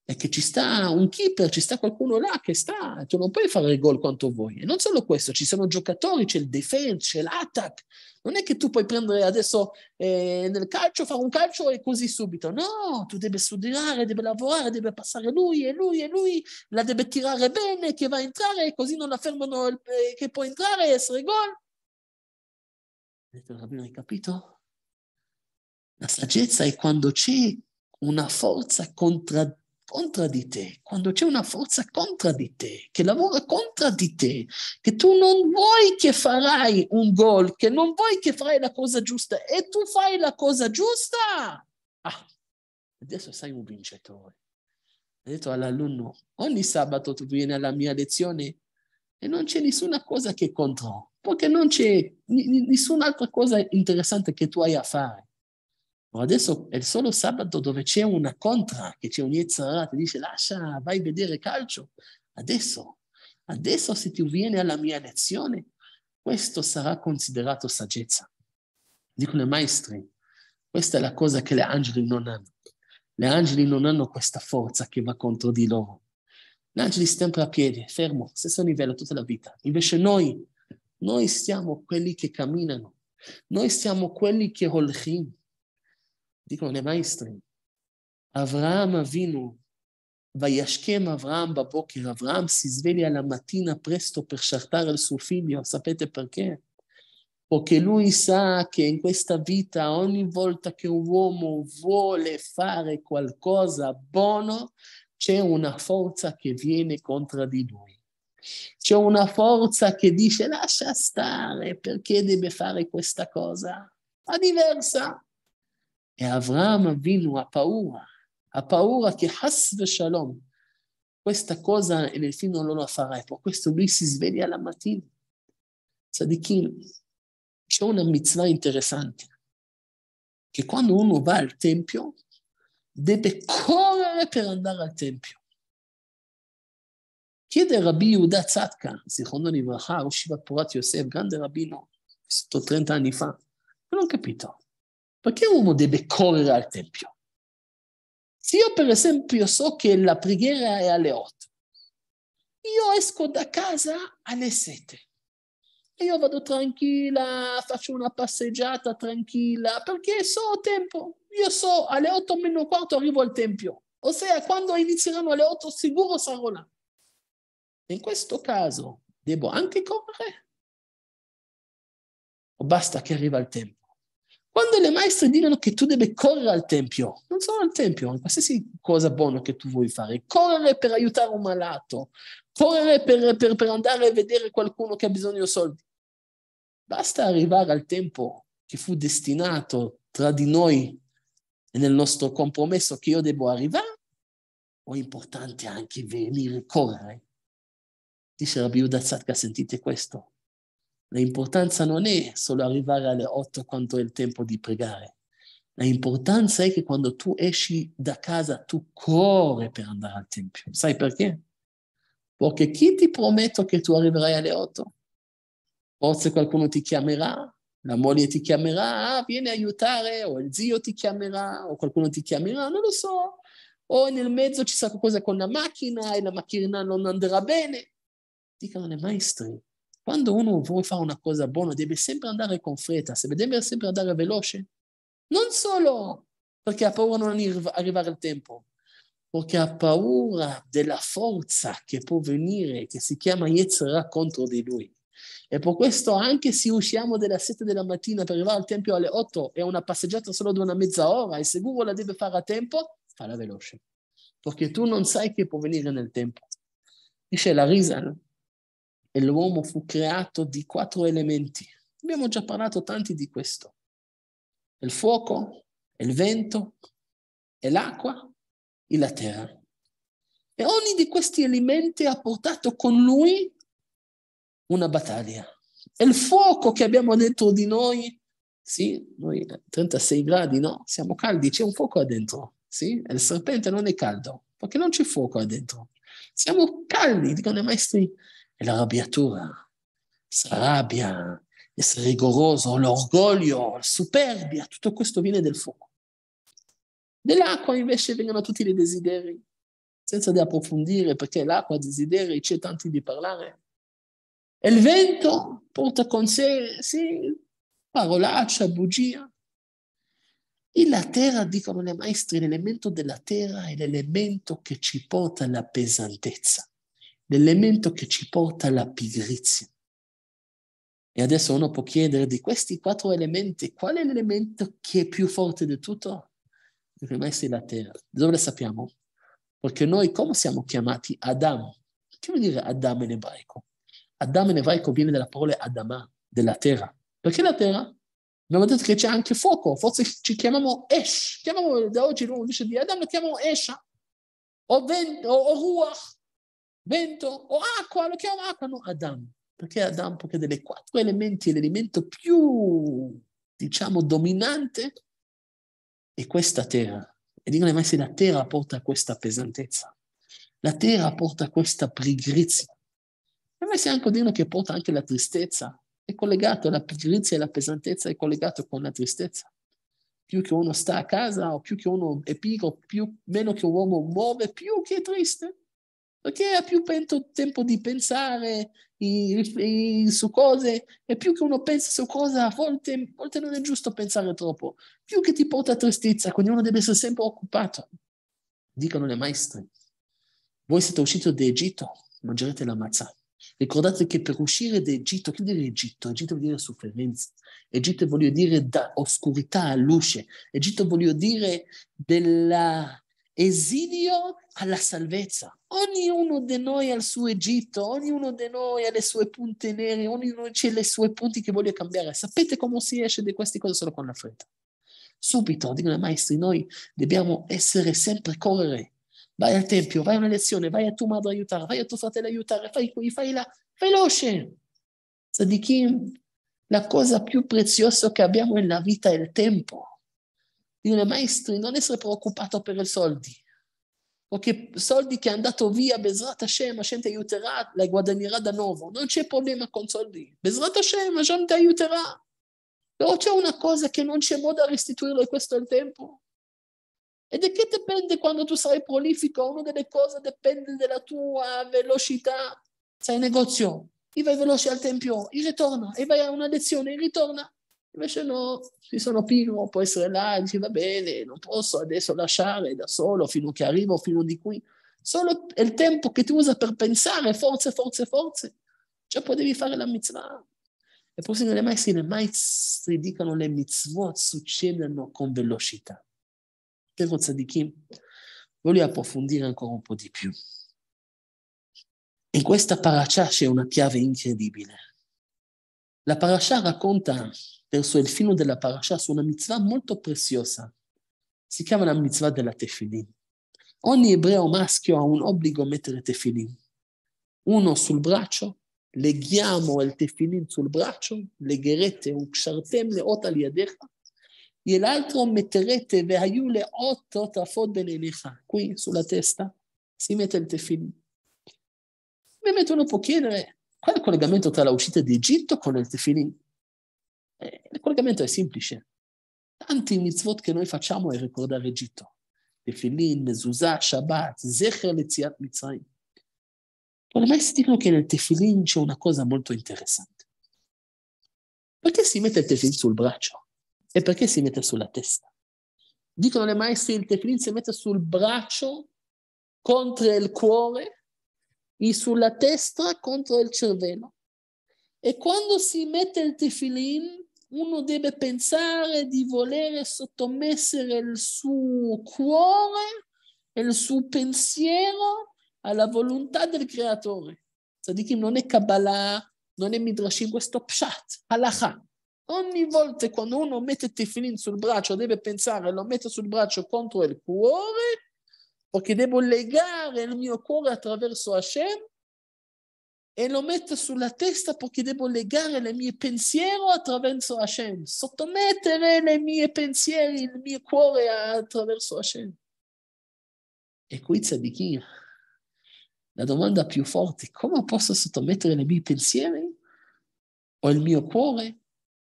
è che ci sta un keeper, ci sta qualcuno là che sta, tu non puoi fare il gol quanto vuoi. E non solo questo, ci sono giocatori, c'è il defense, c'è l'attack. Non è che tu puoi prendere adesso eh, nel calcio, fare un calcio e così subito. No, tu devi studiare, devi lavorare, devi passare lui e lui e lui, la deve tirare bene che va a entrare, così non la fermano il, eh, che può entrare e essere gol. Non abbiamo capito? La saggezza è quando c'è una forza contra, contra, di te, quando c'è una forza contra di te, che lavora contro di te, che tu non vuoi che farai un gol, che non vuoi che farai la cosa giusta e tu fai la cosa giusta. Ah, adesso sei un vincitore. Ho detto all'alunno, ogni sabato tu vieni alla mia lezione e non c'è nessuna cosa che contro perché non c'è nessun'altra cosa interessante che tu hai a fare. Ma adesso è solo sabato dove c'è una contra, che c'è un Yetzirah, ti dice lascia, vai a vedere calcio. Adesso, adesso se ti viene alla mia lezione, questo sarà considerato saggezza. Dicono i maestri, questa è la cosa che le angeli non hanno. Le angeli non hanno questa forza che va contro di loro. Gli angeli sempre a piedi, fermo, stesso livello tutta la vita. Invece noi noi siamo quelli che camminano, noi siamo quelli che holchim, dicono i maestri. Avram Avinu, Vayashkem Avram Baboker, Avram si sveglia la mattina presto per sciartare il suo figlio, sapete perché? Perché lui sa che in questa vita ogni volta che un uomo vuole fare qualcosa buono, c'è una forza che viene contro di lui c'è una forza che dice lascia stare perché deve fare questa cosa, ma diversa. E Avram Avinu ha paura, ha paura che Hasve Shalom, questa cosa nel fino non la farà, e per questo lui si sveglia la mattina. Sadikim, c'è una mitzvah interessante, che quando uno va al Tempio, deve correre per andare al Tempio. Chiede Rabbi Yehuda Zatka, secondo Nivraha, usciva Porat Yosef, grande rabbino, vissuto 30 anni fa. Non ho capito. Perché uno deve correre al Tempio? Se io, per esempio, so che la preghiera è alle 8, io esco da casa alle 7 e io vado tranquilla, faccio una passeggiata tranquilla, perché so tempo. Io so alle 8 meno quarto arrivo al tempio. Ossia, quando inizieranno alle 8 sicuro sarò là in questo caso devo anche correre? O basta che arriva il tempo? Quando le maestre dicono che tu devi correre al tempio, non solo al tempio, ma qualsiasi cosa buona che tu vuoi fare, correre per aiutare un malato, correre per, per, per andare a vedere qualcuno che ha bisogno di soldi. Basta arrivare al tempo che fu destinato tra di noi e nel nostro compromesso che io devo arrivare, o è importante anche venire correre Dice Rabbi Udazzat che sentite questo. L'importanza non è solo arrivare alle 8 quando è il tempo di pregare. L'importanza è che quando tu esci da casa tu corri per andare al Tempio. Sai perché? Perché chi ti promette che tu arriverai alle 8? Forse qualcuno ti chiamerà, la moglie ti chiamerà, ah, vieni a aiutare, o il zio ti chiamerà, o qualcuno ti chiamerà, non lo so. O nel mezzo ci sarà qualcosa con la macchina e la macchina non andrà bene. Dica, non è maestri, quando uno vuole fare una cosa buona deve sempre andare con fretta, deve sempre andare veloce. Non solo perché ha paura di non arrivare al tempo, perché ha paura della forza che può venire, che si chiama Yetzerà contro di lui. E per questo anche se usciamo dalle 7 della mattina per arrivare al Tempio alle 8 è una passeggiata solo di una mezza ora e Google la deve fare a tempo, falla veloce. Perché tu non sai che può venire nel tempo. Dice la Risa, e l'uomo fu creato di quattro elementi. Abbiamo già parlato tanti di questo. Il fuoco, il vento, l'acqua e la terra. E ogni di questi elementi ha portato con lui una battaglia. E il fuoco che abbiamo dentro di noi, sì, noi 36 gradi, no? Siamo caldi, c'è un fuoco dentro, sì? E il serpente non è caldo, perché non c'è fuoco dentro. Siamo caldi, dicono i maestri è la rabbiatura, la rabbia, essere rigoroso, l'orgoglio, la superbia, tutto questo viene dal fuoco. Dell'acqua invece vengono tutti i desideri, senza di approfondire perché l'acqua desideri, c'è tanto di parlare. E il vento porta con sé, sì, parolaccia, bugia. E la terra, dicono le maestre, l'elemento della terra è l'elemento che ci porta alla pesantezza l'elemento che ci porta alla pigrizia. E adesso uno può chiedere di questi quattro elementi, qual è l'elemento che è più forte di tutto? Rimasti la terra. Dove lo sappiamo? Perché noi come siamo chiamati Adamo? Che vuol dire Adamo in ebraico? Adamo in ebraico viene dalla parola Adama, della terra. Perché la terra? Abbiamo detto che c'è anche fuoco, forse ci chiamiamo Esh, chiamiamo da oggi dice di Adamo, lo chiamiamo Esha, o, vento, o, o Ruach, vento o acqua, lo chiamo acqua, no, Adam, perché Adam, perché delle quattro elementi l'elemento più, diciamo, dominante è questa terra. E dicono, ma se la terra porta questa pesantezza, la terra porta questa pigrizia, e se anche dicono che porta anche la tristezza, è collegato alla pigrizia e alla pesantezza, è collegato con la tristezza più che uno sta a casa o più che uno è pigro, più, meno che un uomo muove, più che è triste perché ha più tempo di pensare su cose e più che uno pensa su cose a volte, a volte non è giusto pensare troppo, più che ti porta a tristezza, quindi uno deve essere sempre occupato. Dicono le maestre, voi siete usciti Egitto, mangerete la mazza. Ricordate che per uscire d'Egitto, che vuol dire Egitto? Egitto vuol dire sofferenza, Egitto voglio dire da oscurità a luce, Egitto voglio dire della esilio alla salvezza. Ognuno di noi ha il suo Egitto, ognuno di noi ha le sue punte nere, ognuno ha le sue punti che vuole cambiare. Sapete come si esce da queste cose solo con la fretta? Subito, dicono i maestri, noi dobbiamo essere sempre correre. Vai al tempio, vai a una lezione, vai a tua madre aiutare, vai a tuo fratello aiutare, fai qui, fai là, veloce. Sadikim, la cosa più preziosa che abbiamo nella vita è il tempo dire maestri non essere preoccupato per i soldi, perché soldi che è andato via, Bezrat Hashem, Hashem ti aiuterà, la guadagnerà da nuovo, non c'è problema con soldi, Bezrat Hashem, Hashem ti aiuterà, però c'è una cosa che non c'è modo a restituirlo e questo è il tempo. E di che dipende quando tu sarai prolifico? Una delle cose dipende dalla tua velocità. Sei negozio, e vai veloce al tempio, e ritorna, e vai a una lezione, e ritorna. Invece no, ci sono Pino, può essere là, dice va bene, non posso adesso lasciare da solo fino che arrivo, fino di qui. Solo è il tempo che ti usa per pensare, forze, forze. forse. Già potevi fare la mitzvah. E forse nelle maestri, le maestri dicono le mitzvot succedono con velocità. Però Tzadikim voglio approfondire ancora un po' di più. In questa paraccia c'è una chiave incredibile la parasha racconta verso il fine della parasha su una mitzvah molto preziosa. Si chiama la mitzvah della tefillin. Ogni ebreo maschio ha un obbligo a mettere tefillin. Uno sul braccio, leghiamo il tefillin sul braccio, legherete un kshartem le ot al yadecha, e l'altro metterete vehayu le otto tafod dell'enecha, qui sulla testa, si mette il tefillin. Ovviamente uno può chiedere, Qual è il collegamento tra l'uscita d'Egitto con il tefilin? Eh, il collegamento è semplice. Tanti mitzvot che noi facciamo è ricordare Egitto. Tefilin, mezuzah, Shabbat, Zecher, Leziat, Mitzrayim. Non è dicono che nel tefilin c'è una cosa molto interessante. Perché si mette il tefilin sul braccio? E perché si mette sulla testa? Dicono le maestri il tefilin si mette sul braccio contro il cuore e sulla testa contro il cervello. E quando si mette il tefillin, uno deve pensare di volere sottomettere il suo cuore e il suo pensiero alla volontà del creatore. Tzadikim non è Kabbalah, non è Midrashim, questo pshat, halakha. Ogni volta quando uno mette il tefillin sul braccio, deve pensare, lo mette sul braccio contro il cuore perché devo legare il mio cuore attraverso Hashem e lo metto sulla testa perché devo legare le mie pensiero attraverso Hashem, sottomettere le mie pensieri, il mio cuore attraverso Hashem. E qui di chi? la domanda più forte, come posso sottomettere le mie pensieri o il mio cuore?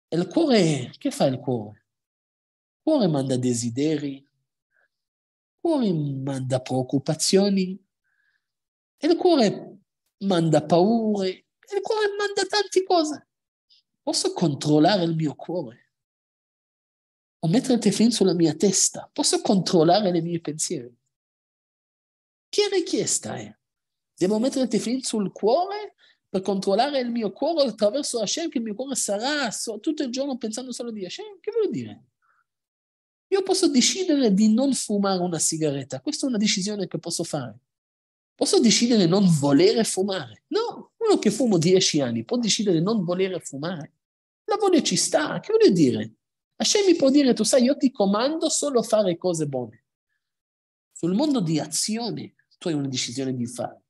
E il cuore, che fa il cuore? Il cuore manda desideri, cuore manda preoccupazioni, il cuore manda paure, il cuore manda tante cose. Posso controllare il mio cuore? O mettere il teflin sulla mia testa? Posso controllare le mie pensieri? Che richiesta è? Eh? Devo mettere il teflin sul cuore per controllare il mio cuore attraverso Hashem, che il mio cuore sarà tutto il giorno pensando solo di Hashem? Che vuol dire? Io posso decidere di non fumare una sigaretta, questa è una decisione che posso fare. Posso decidere di non volere fumare. No, uno che fumo 10 anni può decidere di non volere fumare. La voglia ci sta, che voglio dire? Hashem mi può dire, tu sai, io ti comando solo fare cose buone. Sul mondo di azione tu hai una decisione di fare.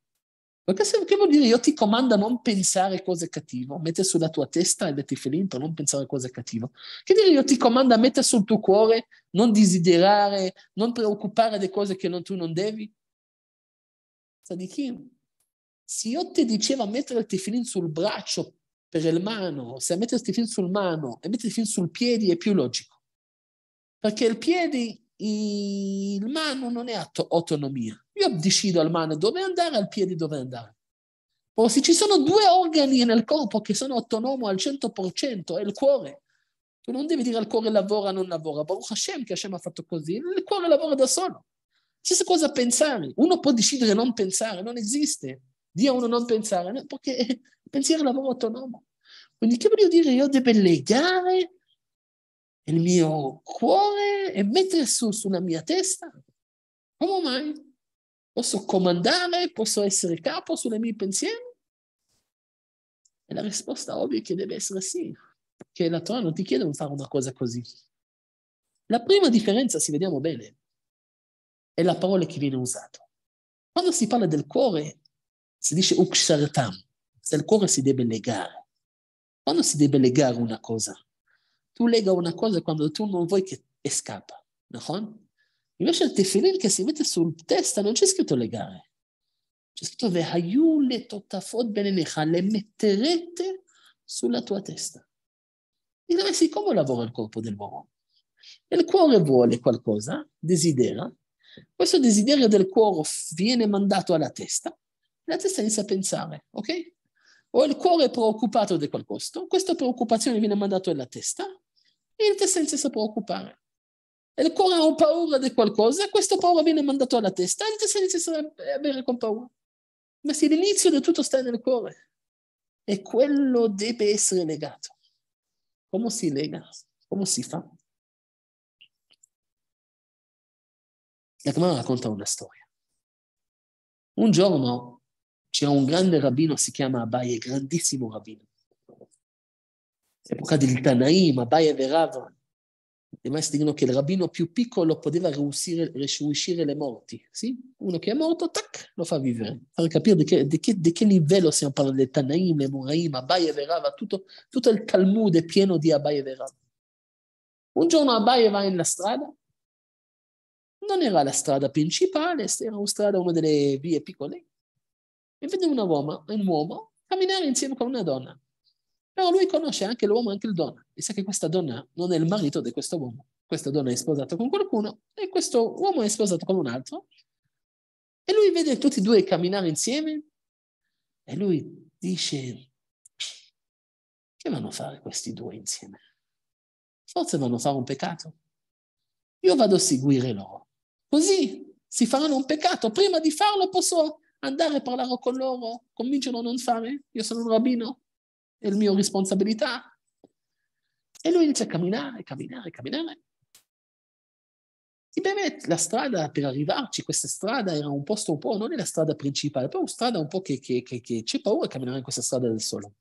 Perché se, che vuol dire io ti comando a non pensare cose cattive, mettere sulla tua testa e metti felin per non pensare cose cattive. Che dire io ti comando a mettere sul tuo cuore, non desiderare, non preoccupare di cose che non, tu non devi? Sadichim, se io ti dicevo a mettere il tefilin sul braccio per il mano, se a mettere il tefilin sul mano e mettere il tefilin sul piedi è più logico. Perché il piede il mano non è autonomia. Io decido al mano dove andare, al piede dove andare. O se ci sono due organi nel corpo che sono autonomi al 100%, è il cuore. Tu non devi dire al cuore lavora o non lavora. Baruch Hashem che Hashem ha fatto così. Il cuore lavora da solo. Stessa cosa pensare. Uno può decidere non pensare, non esiste. Dia uno non pensare, perché il pensiero lavora autonomo. Quindi che voglio dire? Io devo legare il mio cuore e mettere su sulla mia testa? Come mai? Posso comandare? Posso essere capo sulle mie pensieri? E la risposta ovvia è che deve essere sì, perché la Torah non ti chiede di fare una cosa così. La prima differenza, se vediamo bene, è la parola che viene usata. Quando si parla del cuore, si dice ukshartam, se il cuore si deve legare. Quando si deve legare una cosa? tu lega una cosa quando tu non vuoi che escapa, נכון? invece il tefilin che si mette sul testa non c'è scritto legare, c'è scritto le לטוטפות בעיניך, le metterete sulla tua testa. E dovessi come lavora il corpo del uomo? Il cuore vuole qualcosa, desidera, questo desiderio del cuore viene mandato alla testa, la testa inizia a pensare, ok? O il cuore è preoccupato di qualcosa, questa preoccupazione viene mandata alla testa, in che senso si può occupare? Il cuore ha paura di qualcosa, questa paura viene mandata alla testa, in che senso sarebbe avere con paura? Ma se l'inizio di tutto sta nel cuore e quello deve essere legato. Come si lega? Come si fa? La Gemara racconta una storia. Un giorno c'è un grande rabbino, si chiama Abaye, grandissimo rabbino l'epoca del Tanaim, Abaye e i maestri dicono che il rabbino più piccolo poteva riuscire, riuscire le morti. Sì? Uno che è morto, tac, lo fa vivere. Far capire di che, di che, di che livello stiamo parlando, del Tanaim, le Muraim, e Verava, tutto, tutto il Talmud è pieno di Abaye Verava. Un giorno Abaye va nella strada, non era la strada principale, era una strada, una delle vie piccole, e vede un uomo, un uomo camminare insieme con una donna. Però lui conosce anche l'uomo e anche il donna e sa che questa donna non è il marito di questo uomo. Questa donna è sposata con qualcuno e questo uomo è sposato con un altro. E lui vede tutti e due camminare insieme e lui dice, che vanno a fare questi due insieme? Forse vanno a fare un peccato. Io vado a seguire loro. Così si faranno un peccato. Prima di farlo posso andare a parlare con loro, convincerlo a non fare. Io sono un rabbino, è la mia responsabilità. E lui inizia a camminare, camminare, camminare. E beh, la strada per arrivarci, questa strada era un posto un po', non è la strada principale, però è una strada un po' che, che, che, che c'è paura a camminare in questa strada del sole.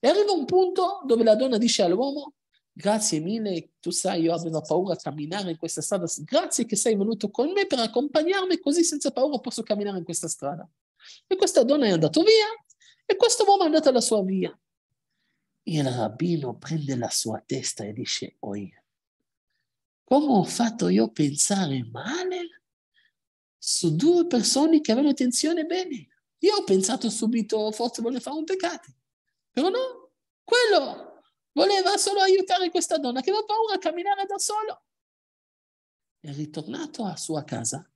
E arriva un punto dove la donna dice all'uomo, grazie mille, tu sai, io avevo paura a camminare in questa strada, grazie che sei venuto con me per accompagnarmi, così senza paura posso camminare in questa strada. E questa donna è andata via e questo uomo è andato alla sua via il rabbino prende la sua testa e dice, oi, come ho fatto io pensare male su due persone che avevano intenzione bene? Io ho pensato subito, forse voleva fare un peccato, però no, quello voleva solo aiutare questa donna che aveva paura a camminare da solo. È ritornato a sua casa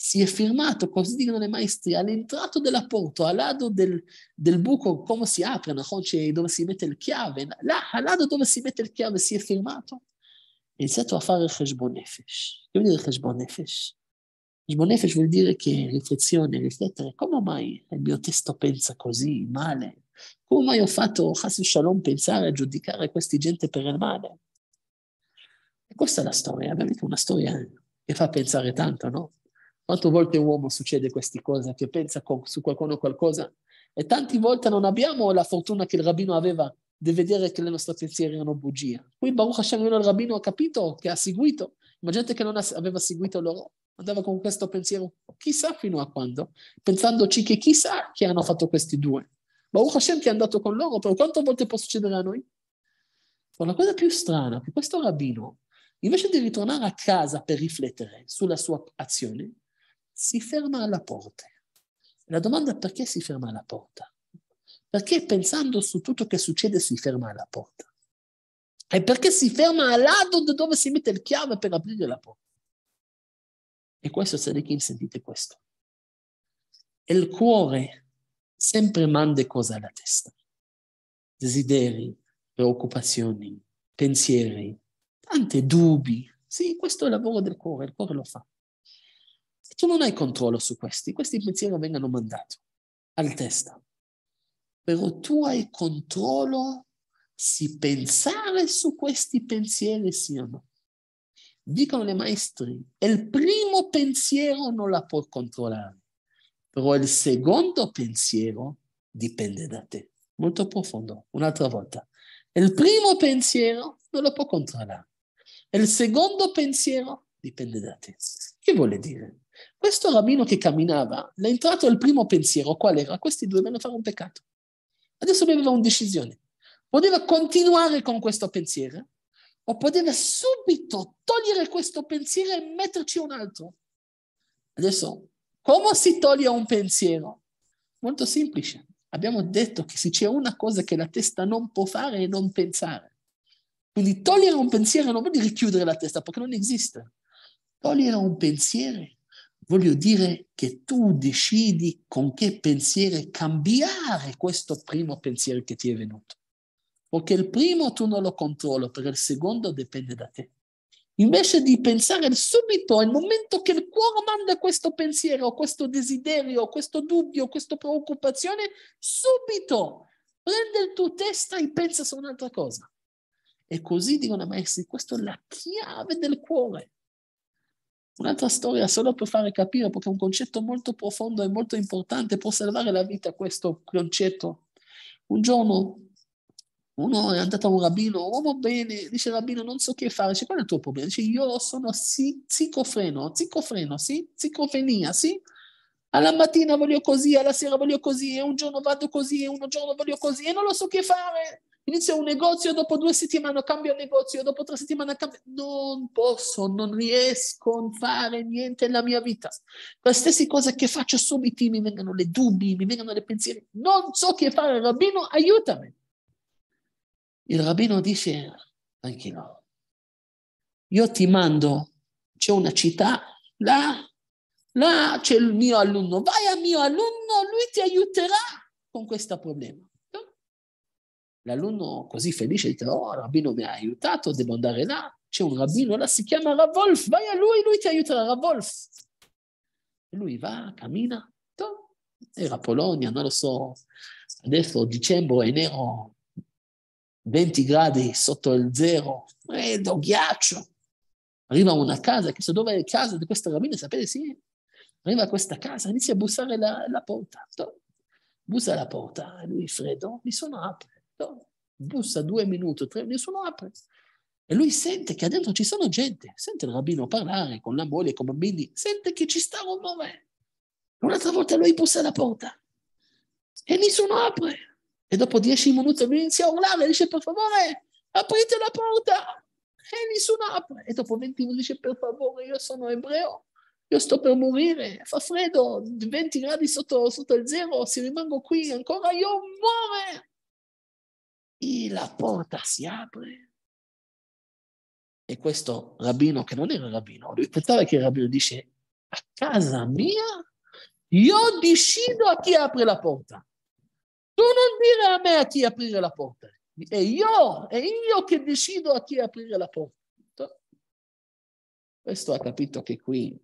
si è firmato, così dicono le maestre, all'entrato della porta, al lato del, del buco, come si apre, dove si mette il chiave, là, al lato dove si mette il chiave si è firmato. È iniziato a fare il Heshbon Nefesh. Che vuol dire Heshbon Nefesh? Heshbon Nefesh vuol dire che riflessione, riflettere, come mai il mio testo pensa così, male? Come mai ho fatto, Hasid Shalom, pensare a giudicare questa gente per il male? E questa è la storia, veramente una storia che fa pensare tanto, no? Quante volte un uomo succede queste cose, che pensa con, su qualcuno qualcosa, e tante volte non abbiamo la fortuna che il rabbino aveva di vedere che le nostre pensieri erano bugie. Qui Baruch Hashem il rabbino ha capito, che ha seguito, ma gente che non aveva seguito loro andava con questo pensiero, chissà fino a quando, pensandoci che chissà che hanno fatto questi due. Baruch Hashem che è andato con loro, però quante volte può succedere a noi? Ma la cosa più strana è che questo rabbino, invece di ritornare a casa per riflettere sulla sua azione, si ferma alla porta. La domanda è perché si ferma alla porta? Perché pensando su tutto che succede si ferma alla porta? E perché si ferma al lato dove si mette il chiave per aprire la porta? E questo, Sadikim, sentite questo. Il cuore sempre manda cose alla testa. Desideri, preoccupazioni, pensieri, tanti dubbi. Sì, questo è il lavoro del cuore, il cuore lo fa. Tu non hai controllo su questi, questi pensieri vengono mandati alla testa. Però tu hai controllo se pensare su questi pensieri sì o no. Dicono le maestri, il primo pensiero non la può controllare, però il secondo pensiero dipende da te. Molto profondo, un'altra volta. Il primo pensiero non lo può controllare. Il secondo pensiero dipende da te. Che vuole dire? Questo rabbino che camminava, l'è entrato il primo pensiero, qual era? Questi due dovevano fare un peccato. Adesso aveva una decisione. Poteva continuare con questo pensiero o poteva subito togliere questo pensiero e metterci un altro. Adesso, come si toglie un pensiero? Molto semplice. Abbiamo detto che se c'è una cosa che la testa non può fare è non pensare. Quindi togliere un pensiero non vuol dire chiudere la testa perché non esiste. Togliere un pensiero Voglio dire che tu decidi con che pensiero cambiare questo primo pensiero che ti è venuto. Perché il primo tu non lo controllo, perché il secondo dipende da te. Invece di pensare subito, al momento che il cuore manda questo pensiero, questo desiderio, questo dubbio, questa preoccupazione, subito prende il tuo testa e pensa su un'altra cosa. E così dicono i maestri, questa è la chiave del cuore. Un'altra storia solo per fare capire, perché è un concetto molto profondo e molto importante, può salvare la vita questo concetto. Un giorno uno è andato a un rabbino, uomo oh, bene, dice rabbino non so che fare, dice qual è il tuo problema? Dice io sono sì, psicofreno, psicofreno, sì, psicofrenia, sì. Alla mattina voglio così, alla sera voglio così, e un giorno vado così, e un giorno voglio così, e non lo so che fare. Inizio un negozio, dopo due settimane cambio negozio, dopo tre settimane cambio... Non posso, non riesco a fare niente nella mia vita. Le stesse cose che faccio subito mi vengono le dubbi, mi vengono le pensieri. Non so che fare, rabbino, aiutami. Il rabbino dice, anche no, io ti mando, c'è una città, là, là c'è il mio alunno, vai al mio alunno, lui ti aiuterà con questo problema. L'alunno così felice dice, oh, rabbino mi ha aiutato, devo andare là. C'è un rabbino là, si chiama Ravolf, vai a lui, lui ti aiuterà, Ravolf. Lui va, cammina, era Polonia, non lo so, adesso dicembre è nero, 20 gradi sotto il zero, freddo, ghiaccio. Arriva una casa, chissà dove è la casa di questa rabbina, sapete sì? Arriva a questa casa, inizia a bussare la, la porta. Bussa la porta, lui freddo, mi sono apre No, bussa due minuti, tre, nessuno apre. E lui sente che dentro ci sono gente, sente il rabbino parlare con la moglie, con i bambini, sente che ci sta un nome. Un'altra volta lui bussa alla porta e nessuno apre. E dopo dieci minuti lui inizia a urlare, dice per favore, aprite la porta. E nessuno apre. E dopo venti minuti dice per favore, io sono ebreo, io sto per morire, fa freddo, 20 gradi sotto, sotto il zero, se rimango qui ancora io muore e la porta si apre. E questo rabbino, che non era rabbino, lui pensava che il rabbino dice, a casa mia io decido a chi apre la porta. Tu non dire a me a chi aprire la porta. E io, è io che decido a chi aprire la porta. Questo ha capito che qui,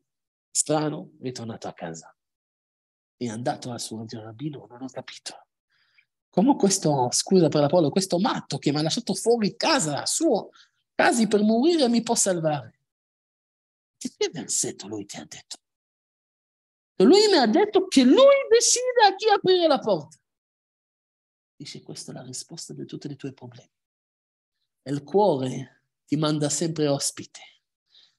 strano, è tornato a casa. È andato al suo rabbino, non ho capito come questo, scusa per la parola, questo matto che mi ha lasciato fuori casa, suo, quasi per morire mi può salvare. Di che versetto lui ti ha detto? Lui mi ha detto che lui decide a chi aprire la porta. Dice, questa è la risposta di tutti i tuoi problemi. Il cuore ti manda sempre ospite.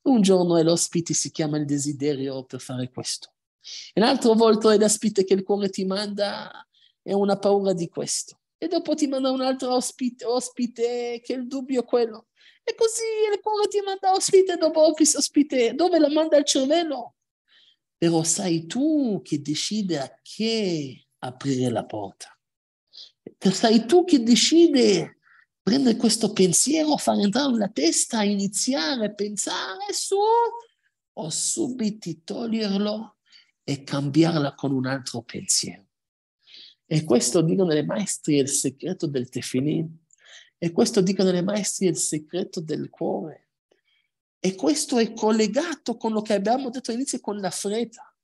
Un giorno l'ospite si chiama il desiderio per fare questo. Un'altra volta è l'ospite che il cuore ti manda e una paura di questo. E dopo ti manda un altro ospite, ospite che il dubbio è quello. E così il cuore ti manda ospite dopo ospite, dove la manda il cervello? Però sei tu che decide a che aprire la porta. Sei tu che decide prendere questo pensiero, far entrare la testa, iniziare a pensare su o subito toglierlo e cambiarla con un altro pensiero. E questo dicono le maestre è il segreto del tefilin. E questo dicono le maestre è il segreto del cuore. E questo è collegato con lo che abbiamo detto all'inizio con la fretta.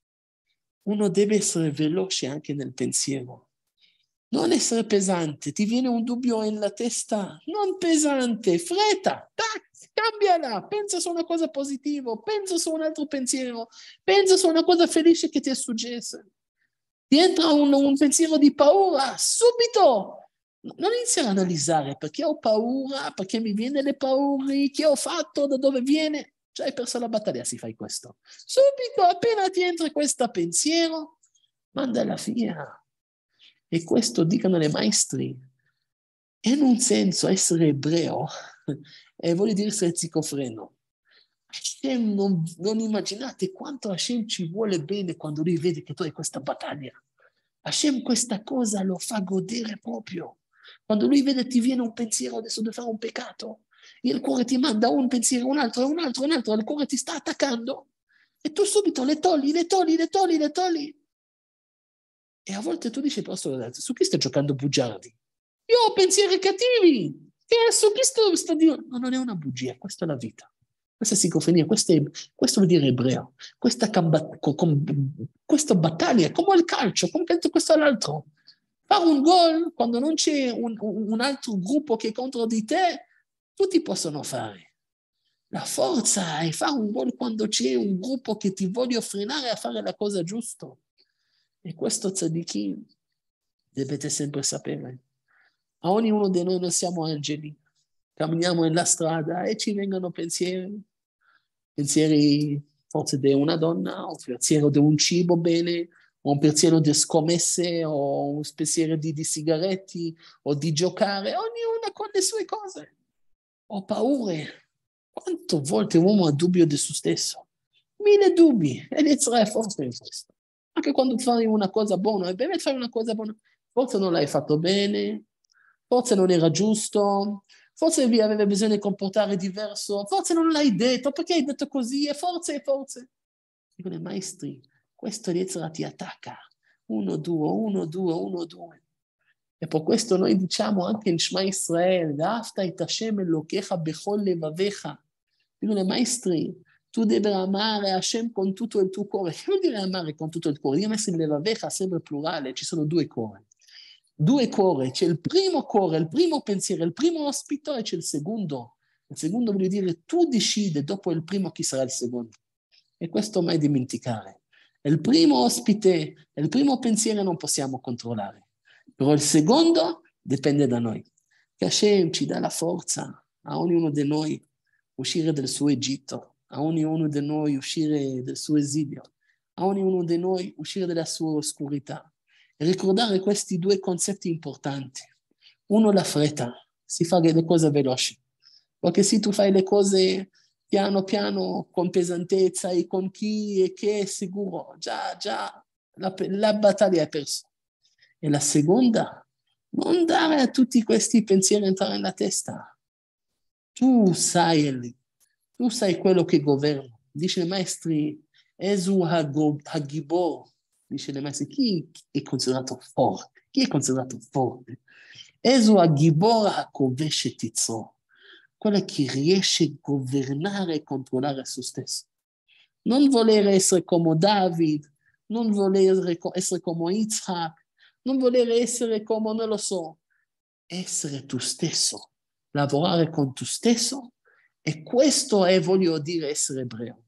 Uno deve essere veloce anche nel pensiero. Non essere pesante, ti viene un dubbio nella testa, non pesante, fretta, tac, cambiala, pensa su una cosa positiva, pensa su un altro pensiero, pensa su una cosa felice che ti è successa ti entra un, un pensiero di paura, subito non iniziare ad analizzare perché ho paura, perché mi viene le paure, che ho fatto, da dove viene. Cioè hai perso la battaglia se fai questo. Subito, appena ti entra questo pensiero, manda mandala fiera. E questo dicono le maestri. In un senso essere ebreo [laughs] e eh, vuol dire essere zicofreno. Hashem non, non immaginate quanto Hashem ci vuole bene quando lui vede che tu hai questa battaglia. Hashem questa cosa lo fa godere proprio. Quando lui vede ti viene un pensiero adesso di fare un peccato, il cuore ti manda un pensiero, un altro, un altro, un altro, il cuore ti sta attaccando e tu subito le togli, le togli, le togli, le togli. E a volte tu dici, posso, su chi sta giocando bugiardi? Io ho pensieri cattivi, e su chi sto, sto dicendo? No, non è una bugia, questa è la vita. Questa sincofonia, queste, questo vuol dire ebreo, questa, camba, com, questa battaglia, come il calcio, come questo e l'altro. Fare un gol quando non c'è un, un altro gruppo che è contro di te, tutti possono fare. La forza è fare un gol quando c'è un gruppo che ti voglio frenare a fare la cosa giusta. E questo tzadikim dovete sempre sapere. A ognuno di noi noi siamo angeli, camminiamo nella strada e ci vengono pensieri pensieri forse di una donna, o pensiero di un cibo bene, o un pensiero di scommesse, o un pensiero di, di sigaretti, o di giocare, ognuna con le sue cose. Ho paure. Quante volte l'uomo ha dubbio di se stesso? Mille dubbi, ed è forte in questo. Anche quando fai una cosa buona, è bene fare una cosa buona, forse non l'hai fatto bene, forse non era giusto, forse vi aveva bisogno di comportare diverso, forse non l'hai detto, perché hai detto così, e forse, e forse. Dicono, maestri, questo Yetzirah ti attacca, uno, due, uno, due, uno, due. E per questo noi diciamo anche in Shema Israel, Gafta et Hashem Elokecha bechol levavecha. Dicono, maestri, tu devi amare Hashem con tutto il tuo cuore. Che vuol dire amare con tutto il cuore? Io messo in levavecha, sempre plurale, ci sono due cuori due core, c'è il primo cuore, il primo pensiero, il primo ospito e c'è il secondo. Il secondo vuol dire tu decidi dopo il primo chi sarà il secondo. E questo mai dimenticare. Il primo ospite, il primo pensiero non possiamo controllare, però il secondo dipende da noi. Che Hashem ci dà la forza a ognuno di noi uscire dal suo Egitto, a ognuno di noi uscire dal suo esilio, a ognuno di noi uscire dalla sua oscurità, ricordare questi due concetti importanti. Uno, la fretta, si fa le cose veloci, perché se tu fai le cose piano piano, con pesantezza e con chi e che è sicuro, già, già la, la battaglia è persa. E la seconda, non dare a tutti questi pensieri entrare nella testa. Tu sai lì, tu sai quello che governa. Dice il maestro, Esu Hagibor, dice le messe, chi è considerato forte? Chi è considerato forte? Esu a Gibor a Tizzo, quello che riesce a governare e controllare se stesso. Non voler essere come David, non voler essere come Isaac, non voler essere come, non lo so, essere tu stesso, lavorare con tu stesso e questo è, voglio dire, essere ebreo.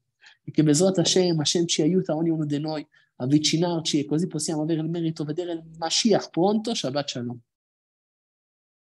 E che Besrat Hashem, Hashem ci aiuta ognuno di noi avvicinarci e così possiamo avere il merito, di vedere il Mashiach pronto, Shabbat Shalom.